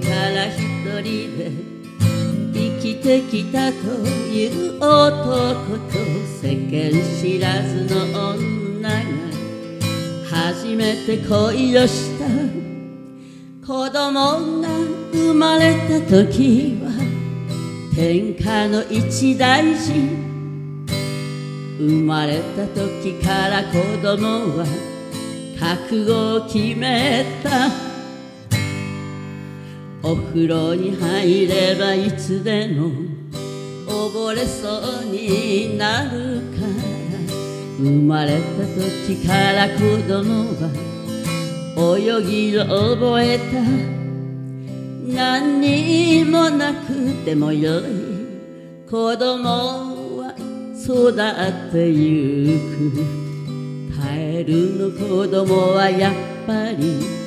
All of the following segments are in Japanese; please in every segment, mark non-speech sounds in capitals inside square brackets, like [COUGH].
から一人で生きてきたという男と世間知らずの女が初めて恋をした子供が生まれた時は天下の一大事生まれた時から子供は覚悟を決めたお風呂に入ればいつでも溺れそうになるから生まれた時から子供は泳ぎを覚えた何にもなくてもよい子供は育ってゆくカエルの子供はやっぱり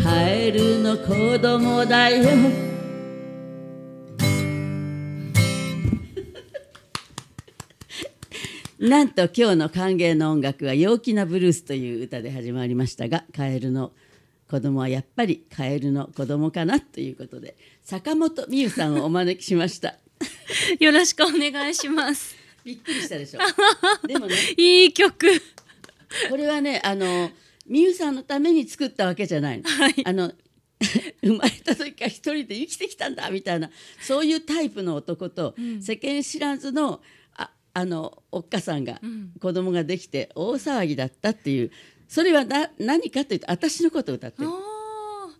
カエルの子供だよ [LAUGHS] なんと今日の歓迎の音楽は「陽気なブルース」という歌で始まりましたがカエルの子供はやっぱりカエルの子供かなということで坂本美優さんをお招きしました [LAUGHS] よろしくお願いします [LAUGHS] びっくりしたでしょでもねいい曲これはねあの美羽さんのために作ったわけじゃないの。はい、あの [LAUGHS] 生まれた時から一人で生きてきたんだみたいなそういうタイプの男と、うん、世間知らずのあのおっかさんが、子供ができて大騒ぎだったっていうそれはな何かというと私のことを歌ってる。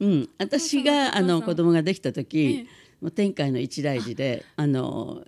うん、私があの子供ができた時、ええ、もう天界の一大事で [LAUGHS] あの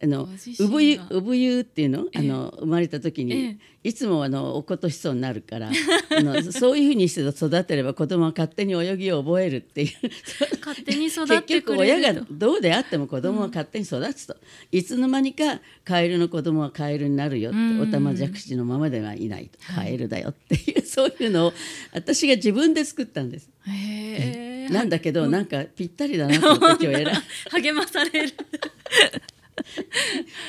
あの産湯産湯っていうの,、あの生まれた時に、いつもあの落ことしそうになるから [LAUGHS] あのそういうふうにして育てれば子供は勝手に泳ぎを覚えるっていう [LAUGHS] 勝手に育て結局親がどうであっても子供は勝手に育つと、うん、いつの間にかカエルの子供はカエルになるよって、うんうん、おたまじゃくしのままではいないと、はい、カエルだよっていう [LAUGHS] そういうのを私が自分で作ったんです。へなんだけど、うん、なんかぴったりだなと時を選励まされる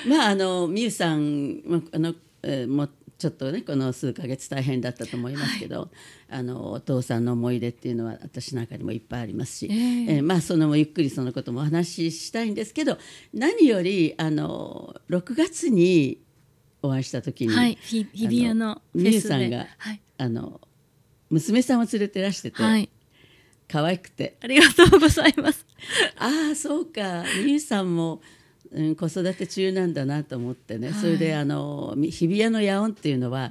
まああの美羽さんあの、えー、もちょっとねこの数か月大変だったと思いますけど、はい、あのお父さんの思い出っていうのは私なんかにもいっぱいありますし、えー、えー、まあそのゆっくりそのこともお話ししたいんですけど何よりあの6月にお会いした時に、はい、日比谷の美羽さんが、はい、あの娘さんを連れてらしてて。はい可愛くてありがとうございますああそうか美羽さんもうん、子育て中なんだなと思ってね、はい、それであの日比谷の野音っていうのは、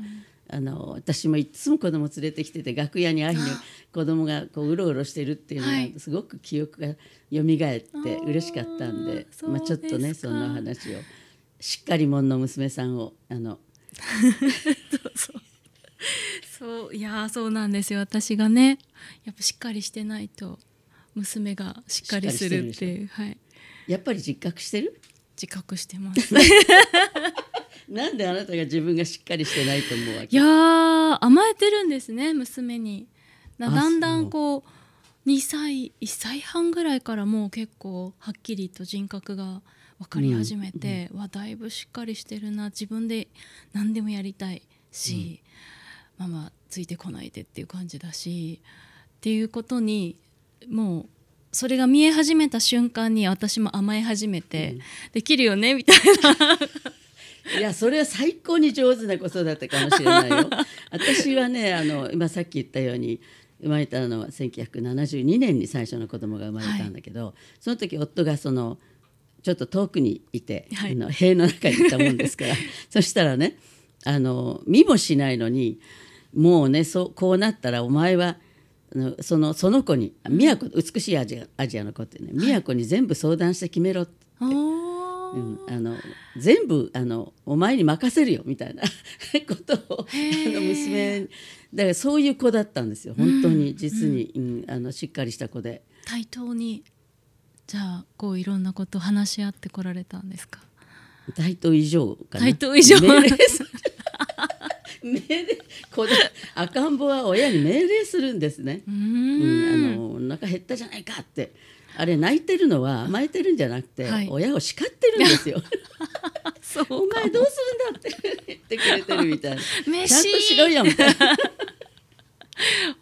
うん、あの私もいつも子供連れてきてて楽屋に会いに子供がこううろうろしてるっていうのがすごく記憶が蘇って嬉しかったんで、はい、まあ、ちょっとねそんな話をしっかりもんの娘さんをあの [LAUGHS] そういやそうなんですよ私がねやっぱしっかりしてないと娘がしっかりするっていうはいやっぱり自覚してる自覚してます [LAUGHS] なんであなたが自分がしっかりしてないと思うわけいや甘えてるんですね娘にだんだんこう2歳1歳半ぐらいからもう結構はっきりと人格が分かり始めて、うんうだいぶしっかりしてるな自分で何でもやりたいし、うん、ママついてこないでっていう感じだしっていうことにもうそれが見え始めた瞬間に私も甘え始めて、うん、できるよねみたいないやそれは最高に上手な子育てかもしれないよ。[LAUGHS] 私はねあの今さっき言ったように生まれたのは1972年に最初の子供が生まれたんだけど、はい、その時夫がそのちょっと遠くにいて、はい、あの塀の中にいたもんですから [LAUGHS] そしたらねあの見もしないのにもうねそうこうなったらお前はそのその子に宮古美しいアジアアジアの子ってね和子に全部相談して決めろって。うん、あの全部あのお前に任せるよみたいな [LAUGHS] ことをあの娘だからそういう子だったんですよ本当に、うん、実に、うん、あのしっかりした子で対等にじゃあこういろんなこと話し合ってこられたんですか対等以上かな対等以上命令さ命令子赤ん坊は親に命令するんですね。うん、あのお腹減ったじゃないかってあれ泣いてるのは甘えてるんじゃなくて、はい、親を叱ってるんですよ。[LAUGHS] そうお前どうするんだって言ってくれてるみたいな。[LAUGHS] ちゃんとしろよみたいな。[LAUGHS]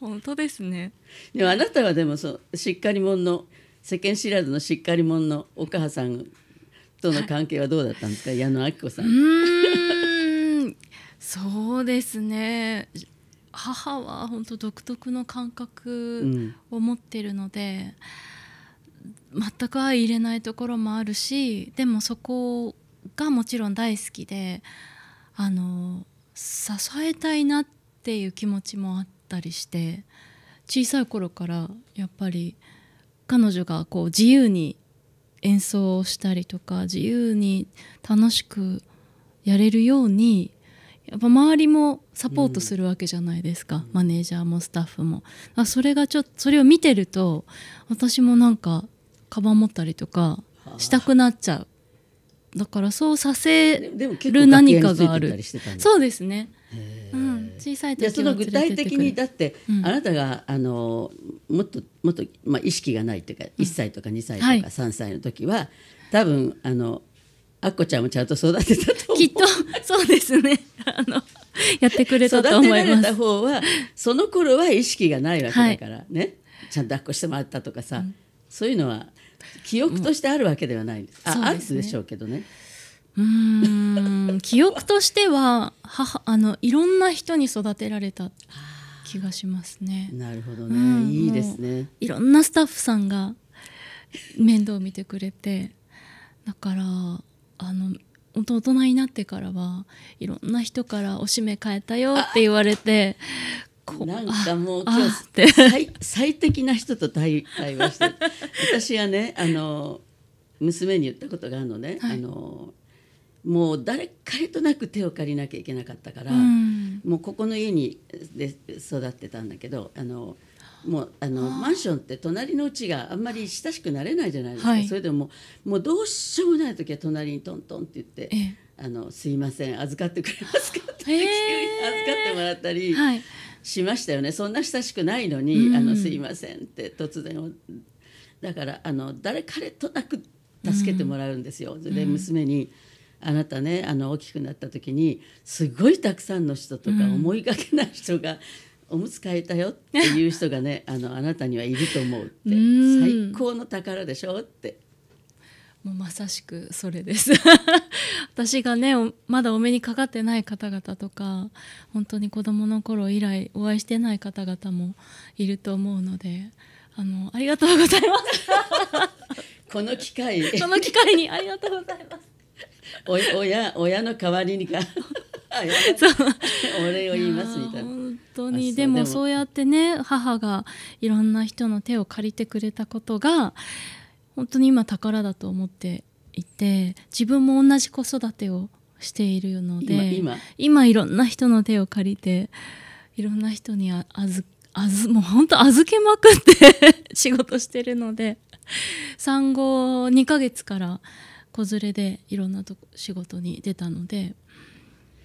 本当ですね。でもあなたはでもそうしっかり者の世間知らずのしっかり者のお母さんとの関係はどうだったんですか、はい、矢野明子さん。うん。そうですね母は本当独特の感覚を持ってるので、うん、全く相入れないところもあるしでもそこがもちろん大好きであの支えたいなっていう気持ちもあったりして小さい頃からやっぱり彼女がこう自由に演奏をしたりとか自由に楽しくやれるようにやっぱ周りもサポートするわけじゃないですか、うん、マネージャーもスタッフもあそれがちょっとそれを見てると私もなんかカバン持ったりとかしたくなっちゃうだからそうさせる何かがあるそうですね、うん、小さい時その具体的にだって、うん、あなたがあのもっともっと、まあ、意識がないというか、1歳とか2歳とか3歳の時は、はい、多分あのあっこちゃんもちゃんと育てたときっとそうですね [LAUGHS] あのやってくれたと思います。育てられた方はその頃は意識がないわけだから、はい、ねちゃんと抱っこしてもらったとかさ、うん、そういうのは記憶としてあるわけではないです。うん、あ、ね、あるでしょうけどね。うん記憶としては母あのいろんな人に育てられた気がしますね。なるほどね、うん、いいですね。いろんなスタッフさんが面倒を見てくれてだからあの本当大人になってからはいろんな人から「おしめ変えたよ」って言われてなんかもう今日最最適な人と対対話して私はねあの娘に言ったことがあるのね、はい、あのもう誰かとなく手を借りなきゃいけなかったから、うん、もうここの家にで育ってたんだけどあのもうあのマンションって隣のうちがあんまり親しくなれないじゃないですか、はい、それでももうどうしようもない時は隣にトントンって言って「あのすいません預かってくれますか?」って急に預かってもらったりしましたよね、そんな親しくないのに「うん、あのすいません」って突然だからあの誰彼となく助けてもらうんですよ。うん、で娘に、あなたねあの大きくなった時にすごいたくさんの人とか思いがけない人がおむつ変えたよっていう人がね [LAUGHS] あのあなたにはいると思うって最高の宝でしょってもうまさしくそれです [LAUGHS] 私がねまだお目にかかってない方々とか本当に子どもの頃以来お会いしてない方々もいると思うのであのありがとうございます [LAUGHS] この機会この機会にありがとうございます親親の代わりにかそうお礼を言いますみたいな。当にでもそうやってね母がいろんな人の手を借りてくれたことが本当に今宝だと思っていて自分も同じ子育てをしているので今今いろんな人の手を借りていろんな人にああずあずもう本当預けまくって [LAUGHS] 仕事してるので産後2ヶ月から子連れでいろんなとこ仕事に出たので。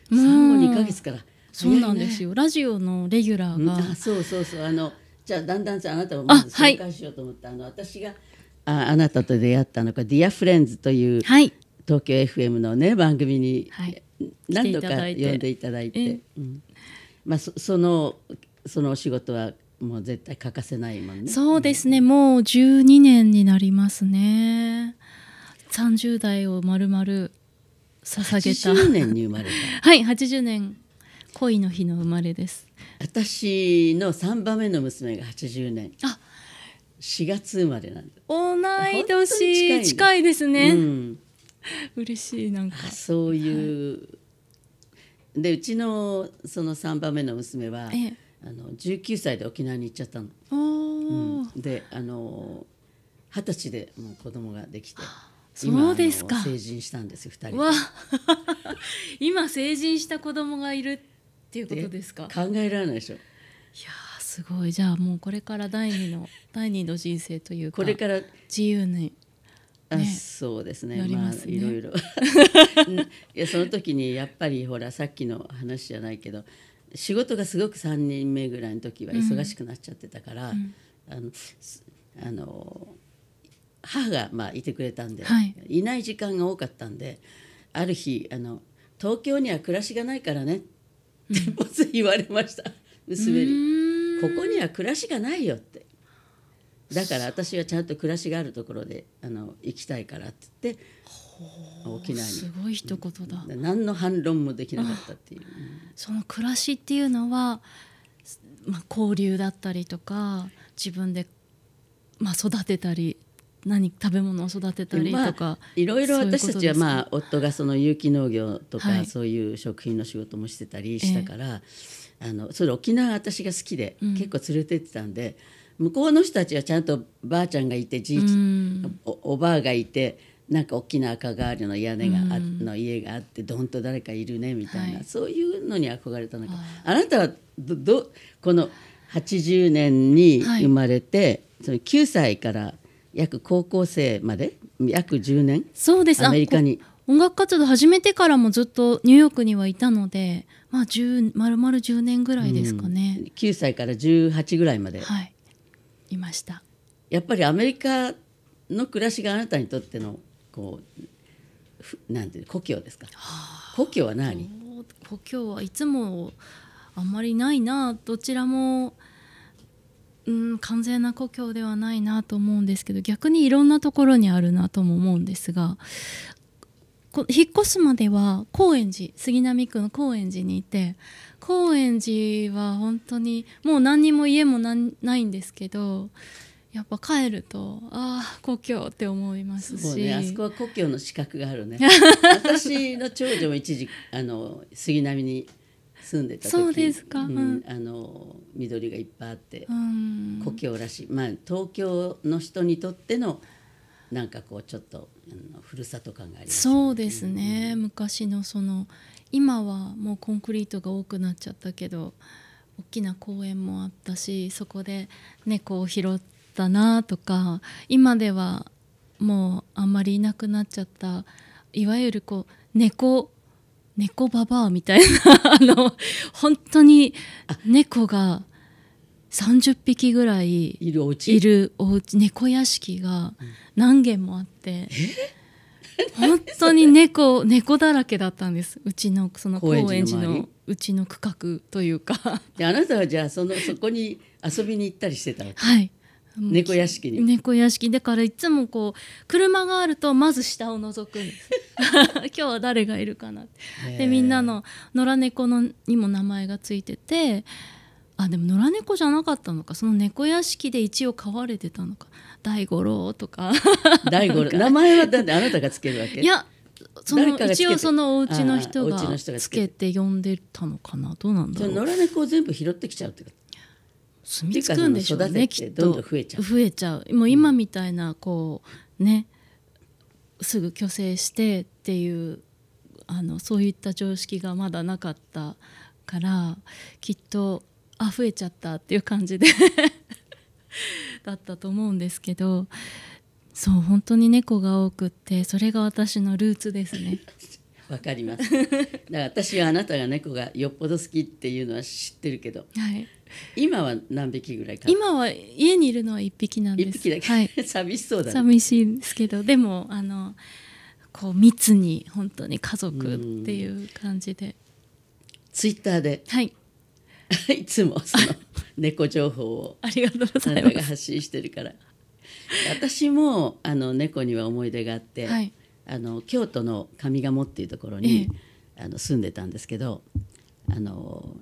産後2ヶ月からそうなんですよ、ね、ラジオのレギュラーが、うそうそうそうあのじゃあだんだんさあなたをまず紹介しようと思ったあはい、あの私がああなたと出会ったのが「ディアフレンズという、はい、東京 FM のね番組に、はい、何度か呼んでいただいて、うん、まあ、そそのそのお仕事はもう絶対欠かせないもんねそうですね、うん、もう12年になりますね30代をまるまる捧げた80年に生まれたはい80年恋の日の生まれです私の三番目の娘が八十年あ四月生まれなんで同い年近いですね、うん、嬉しいなんかそういう、はい、でうちのその三番目の娘は、ええ、あの十九歳で沖縄に行っちゃったの。うん、であの二十歳でもう子供ができて。そうですか成人したんです二人わ [LAUGHS] 今成人した子供がいるっていうことですか考えられないでしょいやすごいじゃあもうこれから第二の [LAUGHS] 第二の人生というかこれから自由にあそうですね、ね、まあいろいろ [LAUGHS] [LAUGHS] いやその時にやっぱりほらさっきの話じゃないけど仕事がすごく3人目ぐらいの時は忙しくなっちゃってたから、うん、あのあの母がまあいてくれたんで、はい、いない時間が多かったんである日あの「東京には暮らしがないからね」ってってボツ言われました、娘に。ここには暮らしがないよってだから私はちゃんと暮らしがあるところであの行きたいからって言って沖縄にすごい一言だ、うん、何の反論もできなかったっていう、うん、その暮らしっていうのは、まあ、交流だったりとか自分で、まあ、育てたり何食べ物を育てたりとか、まあ、いろいろ私たちはまあ夫がその有機農業とか、はい、そういう食品の仕事もしてたりしたから、えー、あのそれ沖縄私が好きで、うん、結構連れてってたんで向こうの人たちはちゃんとばあちゃんがいてじいち、ん、おおばあがいてなんか大きな赤ガーの屋根があ、の家があってどんと誰かいるねみたいな、はい、そういうのに憧れたのかあなたはどどこの80年に生まれて、はい、その9歳から約高校生まで約10年そうですアメリカに音楽活動始めてからもずっとニューヨークにはいたので、まあ、丸々10年ぐらいですかね、うん、9歳から18ぐらいまで、はい、いましたやっぱりアメリカの暮らしがあなたにとってのこうなんていう故郷ですか、はあ、故郷は何故郷はいつもあんまりないなどちらもうん完全な故郷ではないなと思うんですけど逆にいろんなところにあるなとも思うんですが引っ越すまでは高円寺杉並区の高円寺にいて高円寺は本当にもう何にも家もないんですけどやっぱ帰るとああ故郷って思いますし、ね、あそこは故郷の資格があるね [LAUGHS] 私の長女も一時あの杉並に住んでた時そうですか、うん、あの緑がいっぱいあって、故郷らしい、まあ、東京の人にとってのなんかこうちょっとあのふるさと感があります、ね、そうですね、うん、昔のその今はもうコンクリートが多くなっちゃったけど大きな公園もあったしそこで猫を拾ったなとか今ではもうあんまりいなくなっちゃったいわゆるこう猫猫ババアみたいな [LAUGHS] あの本当に猫が30匹ぐらいいるお家いるお家猫屋敷が何軒もあって、うん、[LAUGHS] 本当に猫猫だらけだったんですうちのその高円寺のうちの区画というかであなたはじゃあそのそこに遊びに行ったりしてたわけはい猫屋敷に猫屋敷だからいつもこう車があるとまず下を覗くんです [LAUGHS] 今日は誰がいるかなでみんなの野良猫のにも名前がついててあでも野良猫じゃなかったのかその猫屋敷で一応飼われてたのか大五郎とか大五郎名前はだってあなたがつけるわけいやその一応そのお家の人がつけて呼んでたのかなどうなんだろう野良猫を全部拾ってきちゃうってこと住みつくんでしょうねきっと増えちゃう増えちゃうもう今みたいなこうねすぐ虚勢してっていうあのそういった常識がまだなかったからきっとあ増えちゃったっていう感じで [LAUGHS] だったと思うんですけどそう本当に猫が多くってそれが私のルーツですね。わかります。だから私はあなたが猫がよっぽど好きっていうのは知ってるけど、はい、今は何匹ぐらいか今は家にいるのは1匹なんです1匹だけ、はい、[LAUGHS] 寂しそうだ、ね、寂しいんですけどでもあのこう密に本当に家族っていう感じでツイッターではい [LAUGHS] いつもその [LAUGHS] 猫情報をありがとうございます発信してるから私もあの猫には思い出があって、はい、あの京都の上賀茂っていうところに、ええ、あの住んでたんですけどあの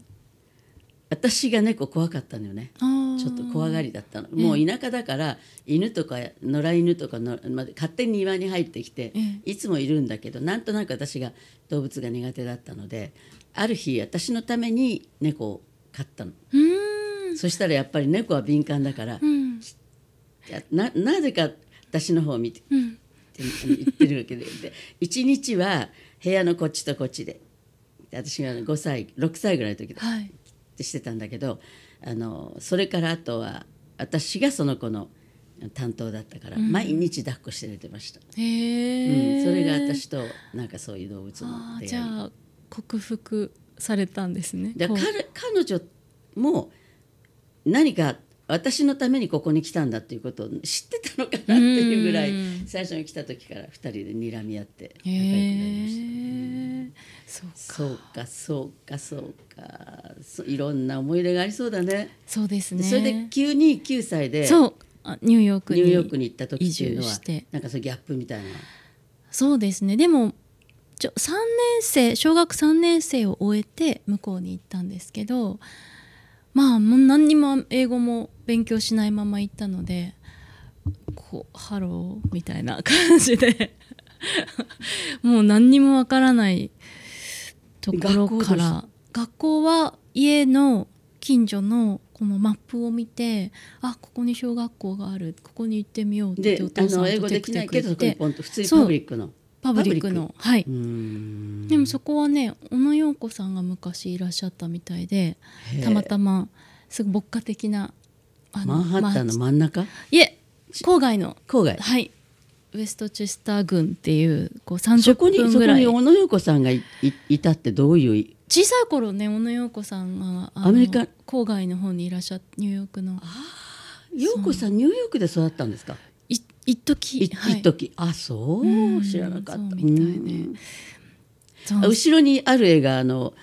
私が猫怖かったのよねちょっと怖がりだったの、もう田舎だから犬とか野良犬とかの、ま、勝手に庭に入ってきて、いつもいるんだけどなんとなく私が動物が苦手だったのである日私のために猫を飼ったのそしたらやっぱり猫は敏感だから、うん、ななぜか私の方を見て、うん、って言ってるわけで一日は部屋のこっちとこっちで私が5歳6歳ぐらいの時だ、はいってしてたんだけどあのそれからあとは私がその子の担当だったから、うん、毎日抱っこして寝てました、へえ、うん、それが私となんかそういう動物の出会いじゃあ克服されたんですね彼女も何か私のためにここに来たんだっていうことを知ってたのかなっていうぐらい最初に来た時から2人で睨み合って仲良くなりましたね。そうかそうかそうかいろんな思い出がありそうだね。そうですねそれで急に9歳でそうニューヨークに行った時っていうのはなんかそのギャップみたいな。そうですねでもちょ3年生小学3年生を終えて向こうに行ったんですけどまあもう何にも英語も勉強しないまま行ったのでこうハローみたいな感じで [LAUGHS] もう何にもわからないところから学校は家の近所のこのマップを見てあここに小学校があるここに行ってみようってお父さんって普通にパブリックのパブリックのはいでもそこはね小野陽子さんが昔いらっしゃったみたいでたまたますごく牧歌的なマンハッタンの真ん中いえ郊外の郊外はいウェストチェスター郡っていうこう30分ぐらいそこに小野洋子さんがいいたってどういう小さい頃ね小野洋子さんがアメリカ郊外の方にいらっしゃニューヨークのああ洋子さんニューヨークで育ったんですかい一時一時、はい、あそう、う知らなかったみたいね、後ろにある絵があの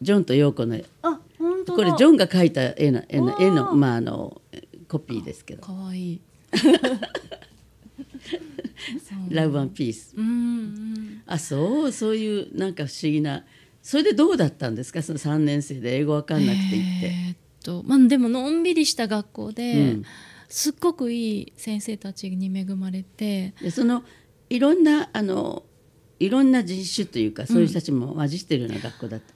ジョンと洋子のあこれジョンが描いた絵の絵の絵のまああのコピーですけど。かわいい。[LAUGHS] ラブワンピース。うんうん、あそうそういうなんか不思議なそれでどうだったんですかその3年生で英語わかんなくて行って。えー、っとまあ、でものんびりした学校で、うん、すっごくいい先生たちに恵まれて。そのいろんなあのいろんな人種というかそういう人たちも混じってるような学校だった、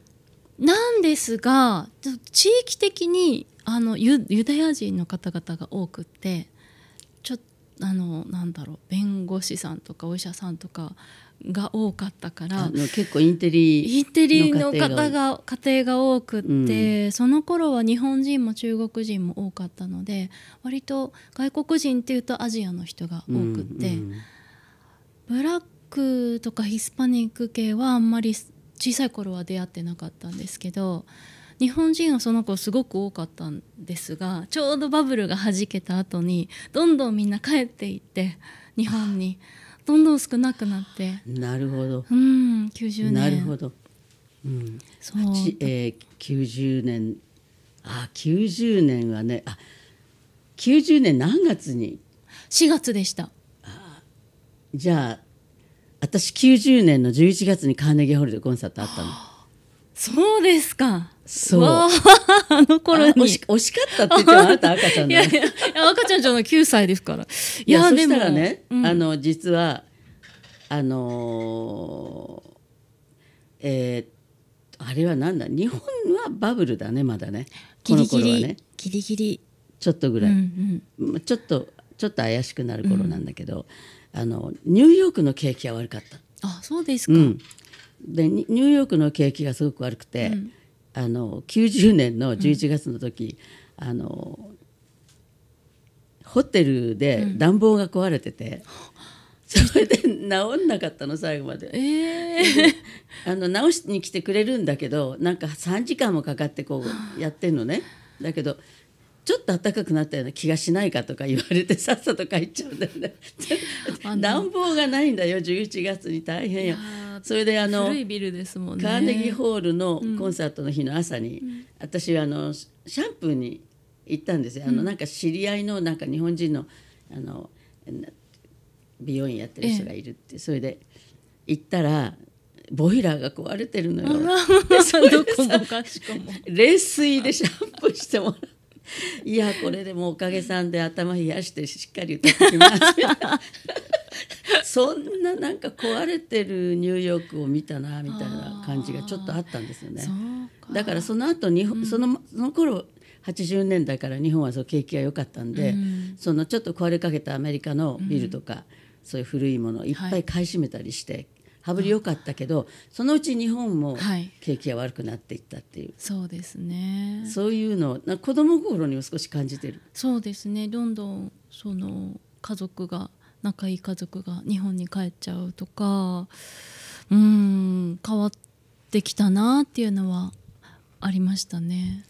なんですが地域的にあのユダヤ人の方々が多くってちょっとあのなんだろう弁護士さんとかお医者さんとかが多かったから結構インテリの方が家庭が多くって、うん、その頃は日本人も中国人も多かったので割と外国人っていうとアジアの人が多くって、うんうん、ブラックとかヒスパニック系はあんまり小さい頃は出会ってなかったんですけど日本人はその子すごく多かったんですがちょうどバブルがはじけた後にどんどんみんな帰っていって日本にどんどん少なくなってなるほど、うん、90年なるほど、うん、そうえー、90年あ90年はねあ90年何月に4月でしたじゃあ私90年の11月にカーネギーホールでコンサートあったの。そうですか。そう。あの頃に惜し。惜しかったって言ってあなた赤ちゃんだ、ね、いやいや、赤ちゃんじゃない、9歳ですから。いや、いやそしたらね、うん、あの、実は、あのー、えー、あれはなんだ、日本はバブルだね、まだね。この頃はね、ギリギリ。ちょっとぐらい。うんうん、ちょっと、ちょっと怪しくなる頃なんだけど、うんあのニューヨークの景気が悪かった。あそうですか、うん、でニューヨークの景気がすごく悪くて、うん、あの90年の11月の時、うん、あのホテルで暖房が壊れてて。[LAUGHS] それで治んなかったの最後まで。えー、あの治しに来てくれるんだけどなんか3時間もかかってこうやってんのね。だけどちょっと暖かくなったような気がしないかとか言われてさっさと帰っちゃうんだよね暖房がないんだよ11月に大変よそれであの、ね、カーネギーホールのコンサートの日の朝に、うん、私はあのシャンプーに行ったんですよ、うん、あのなんか知り合いのなんか日本人のあの美容院やってる人がいるって、ええ、それで行ったらボイラーが壊れてるのよ。[LAUGHS] [LAUGHS] 冷水でシャンプーしてもらいやこれでもおかげさんで頭冷やしてしっかり歌ってきますそんななんか壊れてるニューヨークを見たなみたいな感じがちょっとあったんですよねだからその後日本、うん、そのその頃80年代から日本はそう景気が良かったんで、うん、そのちょっと壊れかけたアメリカのビルとか、うん、そういう古いものをいっぱい買い占めたりして、羽振り良かったけどそのうち日本も景気が悪くなっていったっていう、はい、そうですねそういうのな子供心にも少し感じてるそうですねどんどんその家族が仲いい家族が日本に帰っちゃうとかうん変わってきたなっていうのはありましたね。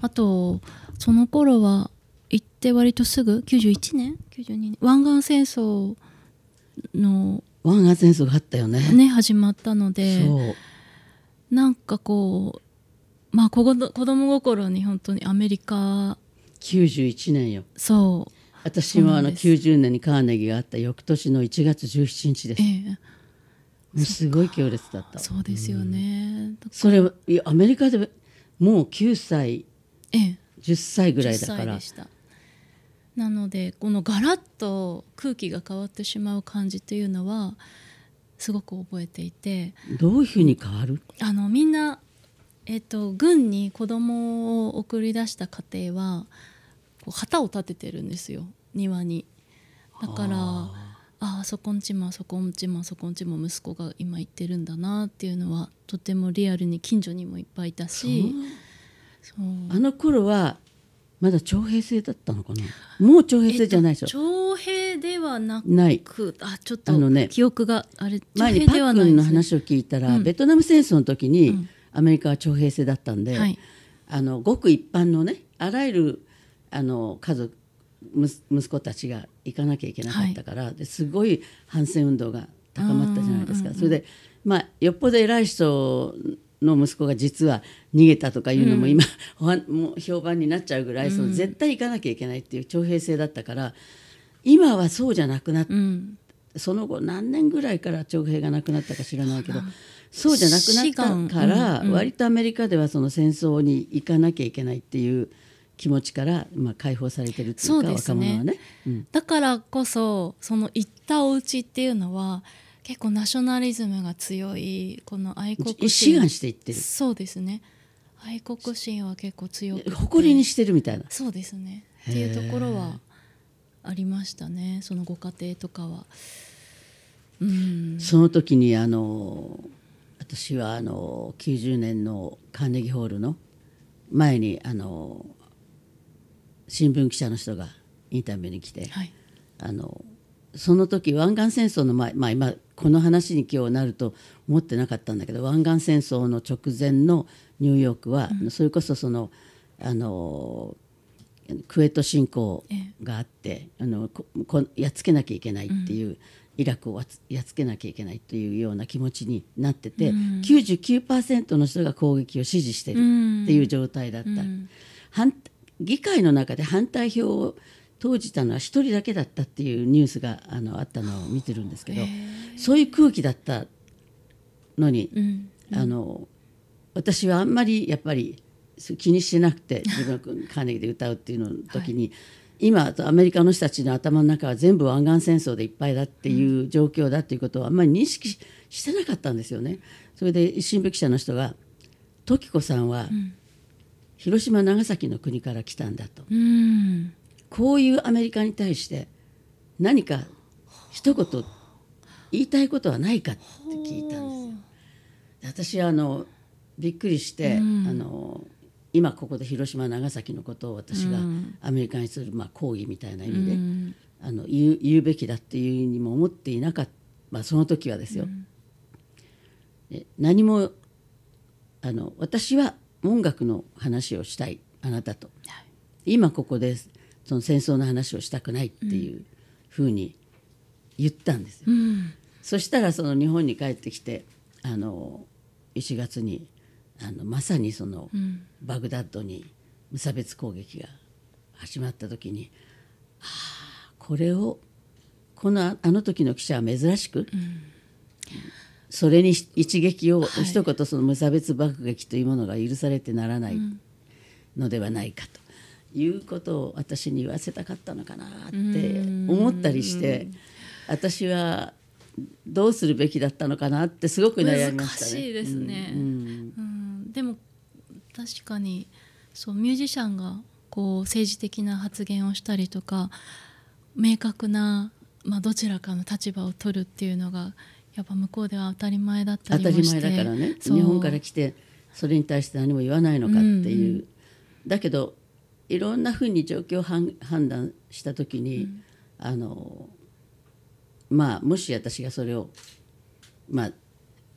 あとその頃は行って割とすぐ91年92年湾岸戦争の湾岸戦争があったよね。ね始まったのでなんかこうまあ子子供心に本当にアメリカ91年よそう私もあの90年にカーネギーがあった翌年の1月17日です、ええすごい強烈だったそうですよね、うん、それアメリカでもう9歳、ええ、10歳ぐらいだからなのでこのガラッと空気が変わってしまう感じというのはすごく覚えていてどういうふうに変わるあのみんな、えーと、軍に子供を送り出した家庭はこう旗を立ててるんですよ庭に。だからああそこんちもあそこんちもあそこんちも息子が今行ってるんだなっていうのはとてもリアルに近所にもいっぱいいたし。あの頃はまだ徴兵制だったのかなもう徴兵制じゃないでしょ、え徴兵ではなくあちょっとあの、ね、記憶があれ前にパックンの話を聞いたら、うん、ベトナム戦争の時に、アメリカは徴兵制だったんで、はい、あのごく一般のねあらゆるあの家族息子たちが行かなきゃいけなかったから、はい、すごい反戦運動が高まったじゃないですか。それでまあ、よっぽど偉い人の息子が実は逃げたとかいうのも今、うん、もう評判になっちゃうぐらい、その絶対行かなきゃいけないっていう徴兵制だったから今はそうじゃなくなって、うん、その後何年ぐらいから徴兵がなくなったか知らないけど。そうじゃなくなったから、割とアメリカではその戦争に行かなきゃいけないっていう気持ちから、まあ、解放されてるっていうか、ね、若者はね、うん、だからこそその行ったお家っていうのは結構ナショナリズムが強いこの愛国心志願していってるそうですね愛国心は結構強く誇りにしてるみたいなそうですねっていうところはありましたねそのご家庭とかは、うん、その時にあの私はあの90年のカーネギーホールの前にあの新聞記者の人がインタビューに来て、はい、あのその時湾岸戦争の前、まあ、今この話に今日なると思ってなかったんだけど湾岸戦争の直前のニューヨークは、うん、それこそそのあのクウェート侵攻があって、あのここやっつけなきゃいけないっていう、うん、イラクをやっつけなきゃいけないというような気持ちになってて、うん、99%の人が攻撃を支持してるっていう状態だった。うん、反議会の中で反対票を当時たのは一人だけだったっていうニュースがあのあったのを見てるんですけどそういう空気だったのに、うんうん、あの私はあんまりやっぱり気にしてなくて自分のカーネギーで歌うっていうの時に、はい、今アメリカの人たちの頭の中は全部湾岸戦争でいっぱいだっていう状況だっていうことをあんまり認識してなかったんですよね。それで新聞記者の人が時子さんは、広島長崎の国から来たんだと、うん、こういうアメリカに対して何か一言言いたいことはないかって聞いたんですよ。私あのびっくりして、うん、あの今ここで広島長崎のことを私がアメリカにする、まあ、抗議みたいな意味で、うん、あの言う言うべきだっていうにも思っていなかった、まあ、その時はですよ。うん、何もあの私は音楽の話をしたいあなたと、はい、今ここですその戦争の話をしたくないっていうふうに言ったんですよ、うん、そしたらその日本に帰ってきてあの1月にあのまさにその、バグダッドに無差別攻撃が始まった時にああこれをこのあの時の記者は珍しく、うん、それに一撃を、はい、一言その無差別爆撃というものが許されてならないのではないかと。いうことを私に言わせたかったのかなって思ったりして私はどうするべきだったのかなってすごく悩みましたね。難しいですね、うん、うん、でも確かにそうミュージシャンがこう政治的な発言をしたりとか明確な、まあ、どちらかの立場を取るっていうのがやっぱ向こうでは当たり前だったりもして当たり前だからね日本から来てそれに対して何も言わないのかっていう。うん、だけどいろんなふうに状況を判断した時に、うん、あのまあもし私がそれをまあ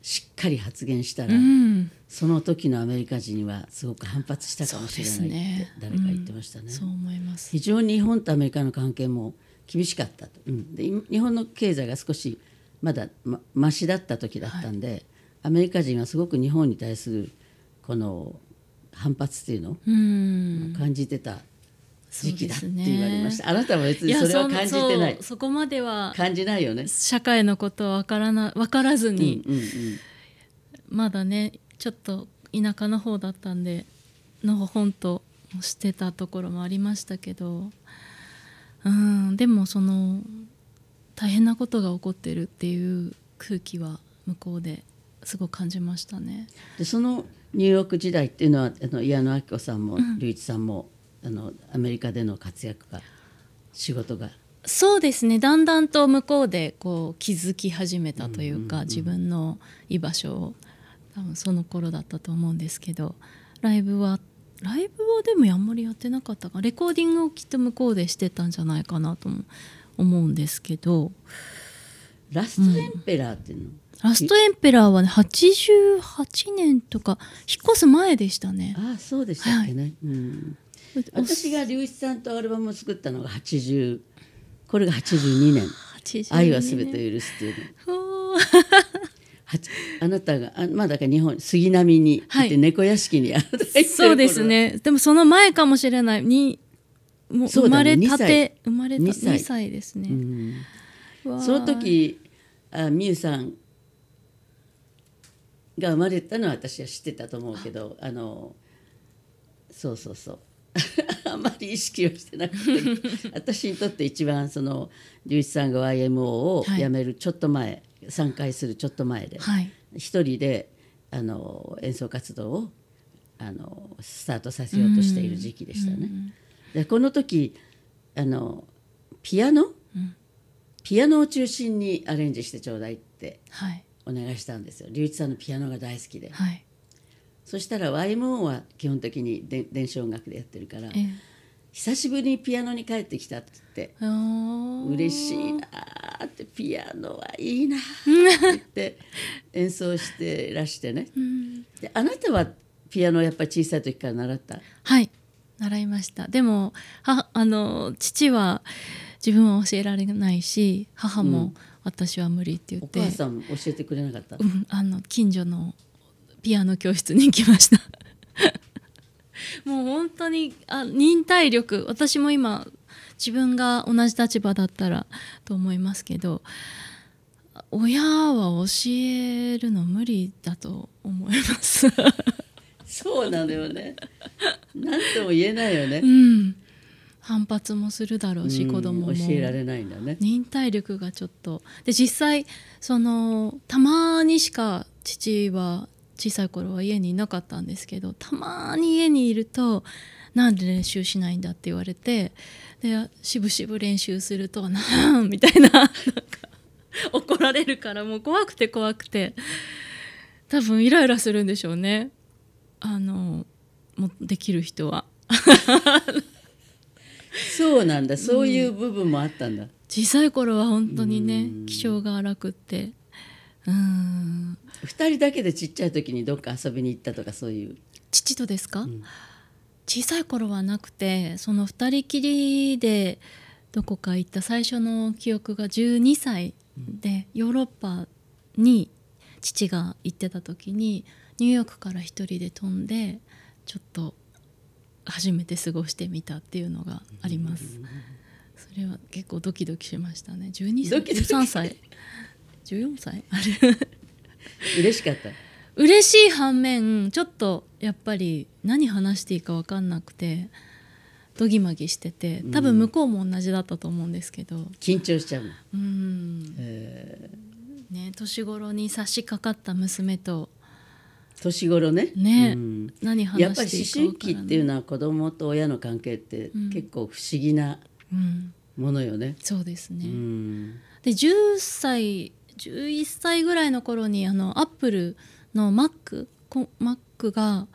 しっかり発言したら、うん、その時のアメリカ人はすごく反発したかもしれないって、誰か言ってましたね、うん、そう思います非常に日本とアメリカの関係も厳しかったと、うん、で日本の経済が少しまだまましだった時だったんで、はい、アメリカ人はすごく日本に対するこの反発っていうのを感じてた時期だって言われました、ね、あなたは別にそれは感じてないそこまでは感じないよね社会のことは分からな分からずに、うんうんうん、まだねちょっと田舎の方だったんでのほほんとしてたところもありましたけどうんでもその大変なことが起こってるっていう空気は向こうですごく感じましたね。でそのニューヨーク時代っていうのはあの矢野明子さんも隆一さんも、あのアメリカでの活躍が仕事がそうですねだんだんと向こうでこう気づき始めたというか、自分の居場所を多分その頃だったと思うんですけどライブはライブはでもあんまりやってなかったかレコーディングをきっと向こうでしてたんじゃないかなとも思うんですけどラストエンペラーっていうの、うんラストエンペラーは、ね、88年とか引っ越す前でしたね。あそうでしたっけね、はい、うん、私が竜一さんとアルバムを作ったのが80これが82年「愛はすべて許す」っていうの。あなたがあまあ、だから日本杉並に行って猫屋敷にあなたが行そうですねでもその前かもしれないにもう生まれたて、ね、生まれた2歳 ,2 歳ですね。その時あ美優さんが生まれたのは私は知ってたと思うけどあのそうそうそう [LAUGHS] あまり意識をしてなくて私にとって一番その龍一さんが YMO を辞めるちょっと前、はい、散会するちょっと前で、はい、一人であの演奏活動をあのスタートさせようとしている時期でしたね。でこの時あのピアノ、うん、ピアノを中心にアレンジしてちょうだいって、はい、お願いしたんですよ隆一さんのピアノが大好きで、はい、そしたら YMO は基本的にで電子音楽でやってるから、久しぶりにピアノに帰ってきたって言って嬉しいなってピアノはいいなって言って [LAUGHS] 演奏してらしてね、うん、であなたはピアノやっぱり小さい時から習ったはい習いましたでもはあの父は自分は教えられないし母も、うん私は無理って言ってお母さん教えてくれなかった、うん、あの近所のピアノ教室に行きました [LAUGHS] もう本当にあ忍耐力私も今自分が同じ立場だったらと思いますけど親は教えるの無理だと思います [LAUGHS] そうなのよね何とも言えないよね、うん反発もするだろうし、うん、子供も教えられないんだね忍耐力がちょっとで実際そのたまにしか父は小さい頃は家にいなかったんですけどたまに家にいると「なんで練習しないんだ」って言われてでしぶしぶ練習すると「なん」[LAUGHS] みたいななんか怒られるからもう怖くて怖くて多分イライラするんでしょうねあのもできる人は。[LAUGHS] そうなんだそういう部分もあったんだ、うん、小さい頃は本当にね気性が荒くってうん2人だけでちっちゃい時にどっか遊びに行ったとかそういう父とですか、うん、小さい頃はなくてその2人きりでどこか行った最初の記憶が12歳で、ヨーロッパに父が行ってた時にニューヨークから1人で飛んでちょっと初めて過ごしてみたっていうのがあります。それは結構ドキドキしましたね。十二歳、十三歳、十四歳あれ嬉しかった。嬉しい反面ちょっとやっぱり何話していいか分かんなくてどぎまぎしてて多分向こうも同じだったと思うんですけど、うん、緊張しちゃううん、えー、ね、年頃に差し掛かった娘と年頃ねね、うん、何話やっぱり思春期っていうのは子供と親の関係って結構不思議なものよね。うん、そうですね、うん、で10歳11歳ぐらいの頃にあのアップルの Mac, Mac が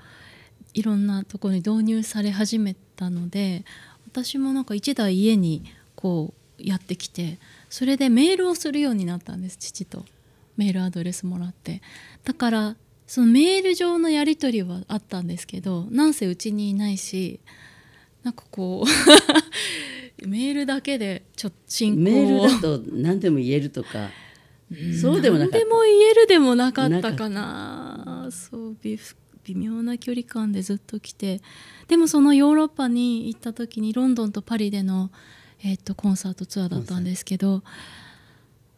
いろんなところに導入され始めたので私もなんか1台家にこうやってきてそれでメールをするようになったんです父とメールアドレスもらってだからそのメール上のやり取りはあったんですけどなんせうちにいないしなんかこう [LAUGHS] メールだけでちょっと進行メールだと何でも言えるとかそうでもなかった何でも言えるでもなかったかなそう微妙な距離感でずっと来てでもそのヨーロッパに行った時にロンドンとパリでの、えー、とコンサートツアーだったんですけど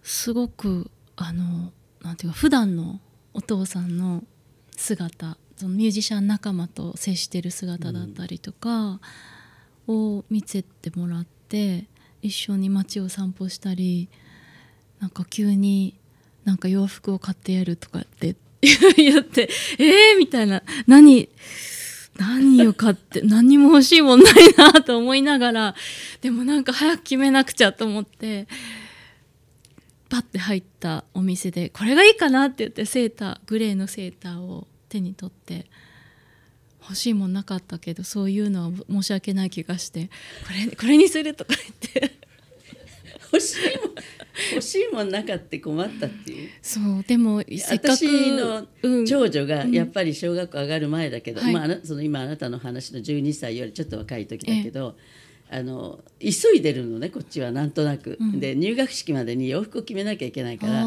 すごくあのなんていうか普段のお父さんの姿そのミュージシャン仲間と接してる姿だったりとかを見せてもらって一緒に街を散歩したりなんか急になんか洋服を買ってやるとかって言 [LAUGHS] って「えー!」みたいな「何何を買って何も欲しいもんないな」と思いながらでもなんか早く決めなくちゃと思ってパッて入ったお店でこれがいいかなって言ってセーターグレーのセーターを手に取って欲しいもんなかったけどそういうのは申し訳ない気がしてこれこれにするとか言って [LAUGHS] 欲しいもん欲しいもんなかって困ったっていうそうでもせっかく私の長女がやっぱり小学校上がる前だけど、うん、まあ、その今あなたの話の十二歳よりちょっと若い時だけど、ええあの急いでるのねこっちはなんとなく、うん、で入学式までに洋服を決めなきゃいけないから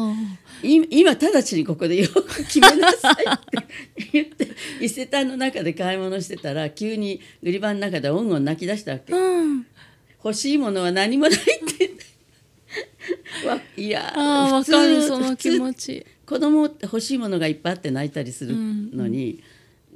今直ちにここで洋服決めなさいって言って伊勢丹の中で買い物してたら急に売り場の中で音ん、泣き出したわけ、うん、欲しいものは何もないってわいやわかるその気持ち子供って欲しいものがいっぱいあって泣いたりするのに。うん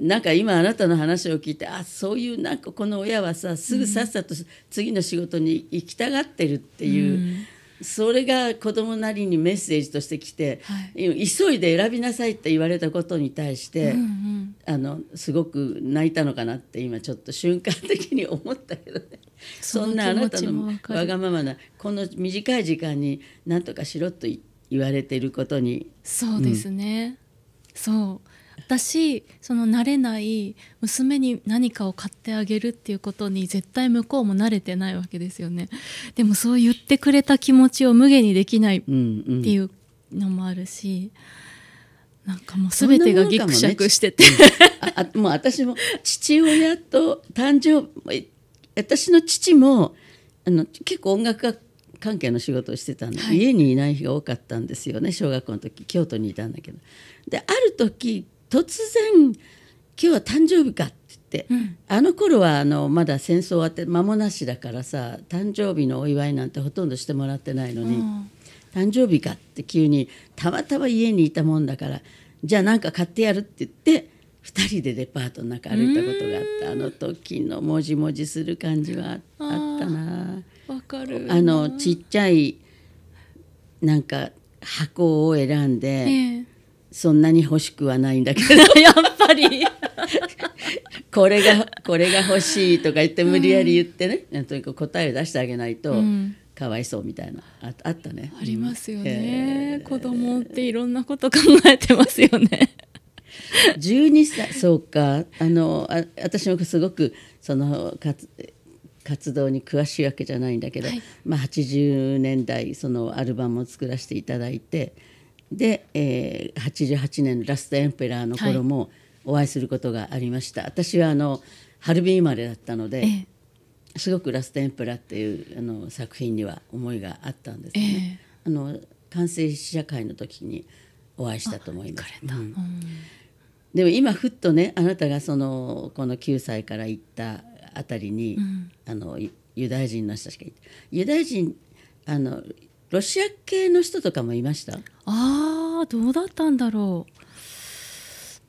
なんか今あなたの話を聞いてあそういうなんかこの親はさすぐさっさと次の仕事に行きたがってるっていう。うんそれが子供なりにメッセージとしてきて、はい、急いで選びなさいって言われたことに対して、うんうん、あのすごく泣いたのかなって今ちょっと瞬間的に思ったけどね [LAUGHS] そんなあなたのわがままなこの短い時間に何とかしろと言われてることにそうですね、うん、そうだしその慣れない娘に何かを買ってあげるっていうことに絶対向こうも慣れてないわけですよねでもそう言ってくれた気持ちを無限にできないっていうのもあるし、うんうん、なんかもう全てがぎくしゃくしてても、ねあもう私も父親と誕生私の父もあの結構音楽関係の仕事をしてたんで、はい、家にいない日が多かったんですよね小学校の時京都にいたんだけど。である時突然「今日は誕生日か」って言って、うん、あの頃はあのまだ戦争終わって間もなしだからさ誕生日のお祝いなんてほとんどしてもらってないのに「誕生日か」って急にたまたま家にいたもんだから「じゃあ何か買ってやる」って言って。2人でデパートの中歩いたことがあったあの時のもじもじする感じはあったなわかるあのちっちゃいなんか箱を選んで、えそんなに欲しくはないんだけど [LAUGHS] やっぱりこれがこれが欲しいとか言って無理やり言ってね、うん、というか答えを出してあげないと。うんかわいそうみたいなああったねありますよね、えー、子供っていろんなこと考えてますよね12歳そうかあのあ私もすごくその活動に詳しいわけじゃないんだけど、はい、まあ、80年代そのアルバムを作らせていただいてで、えー、88年のラストエンペラーの頃もお会いすることがありました、はい、私はあのハルビン生まれだったので、すごく「ラストエンペラー」っていうあの作品には思いがあったんですね。あの完成試写会の時にお会いしたと思います。うんうん、でも今ふっとねあなたがそのこの9歳から行ったあたりに、うん、あのユダヤ人の人しかいてユダヤ人あのロシア系の人とかもいましたああどうだったんだろう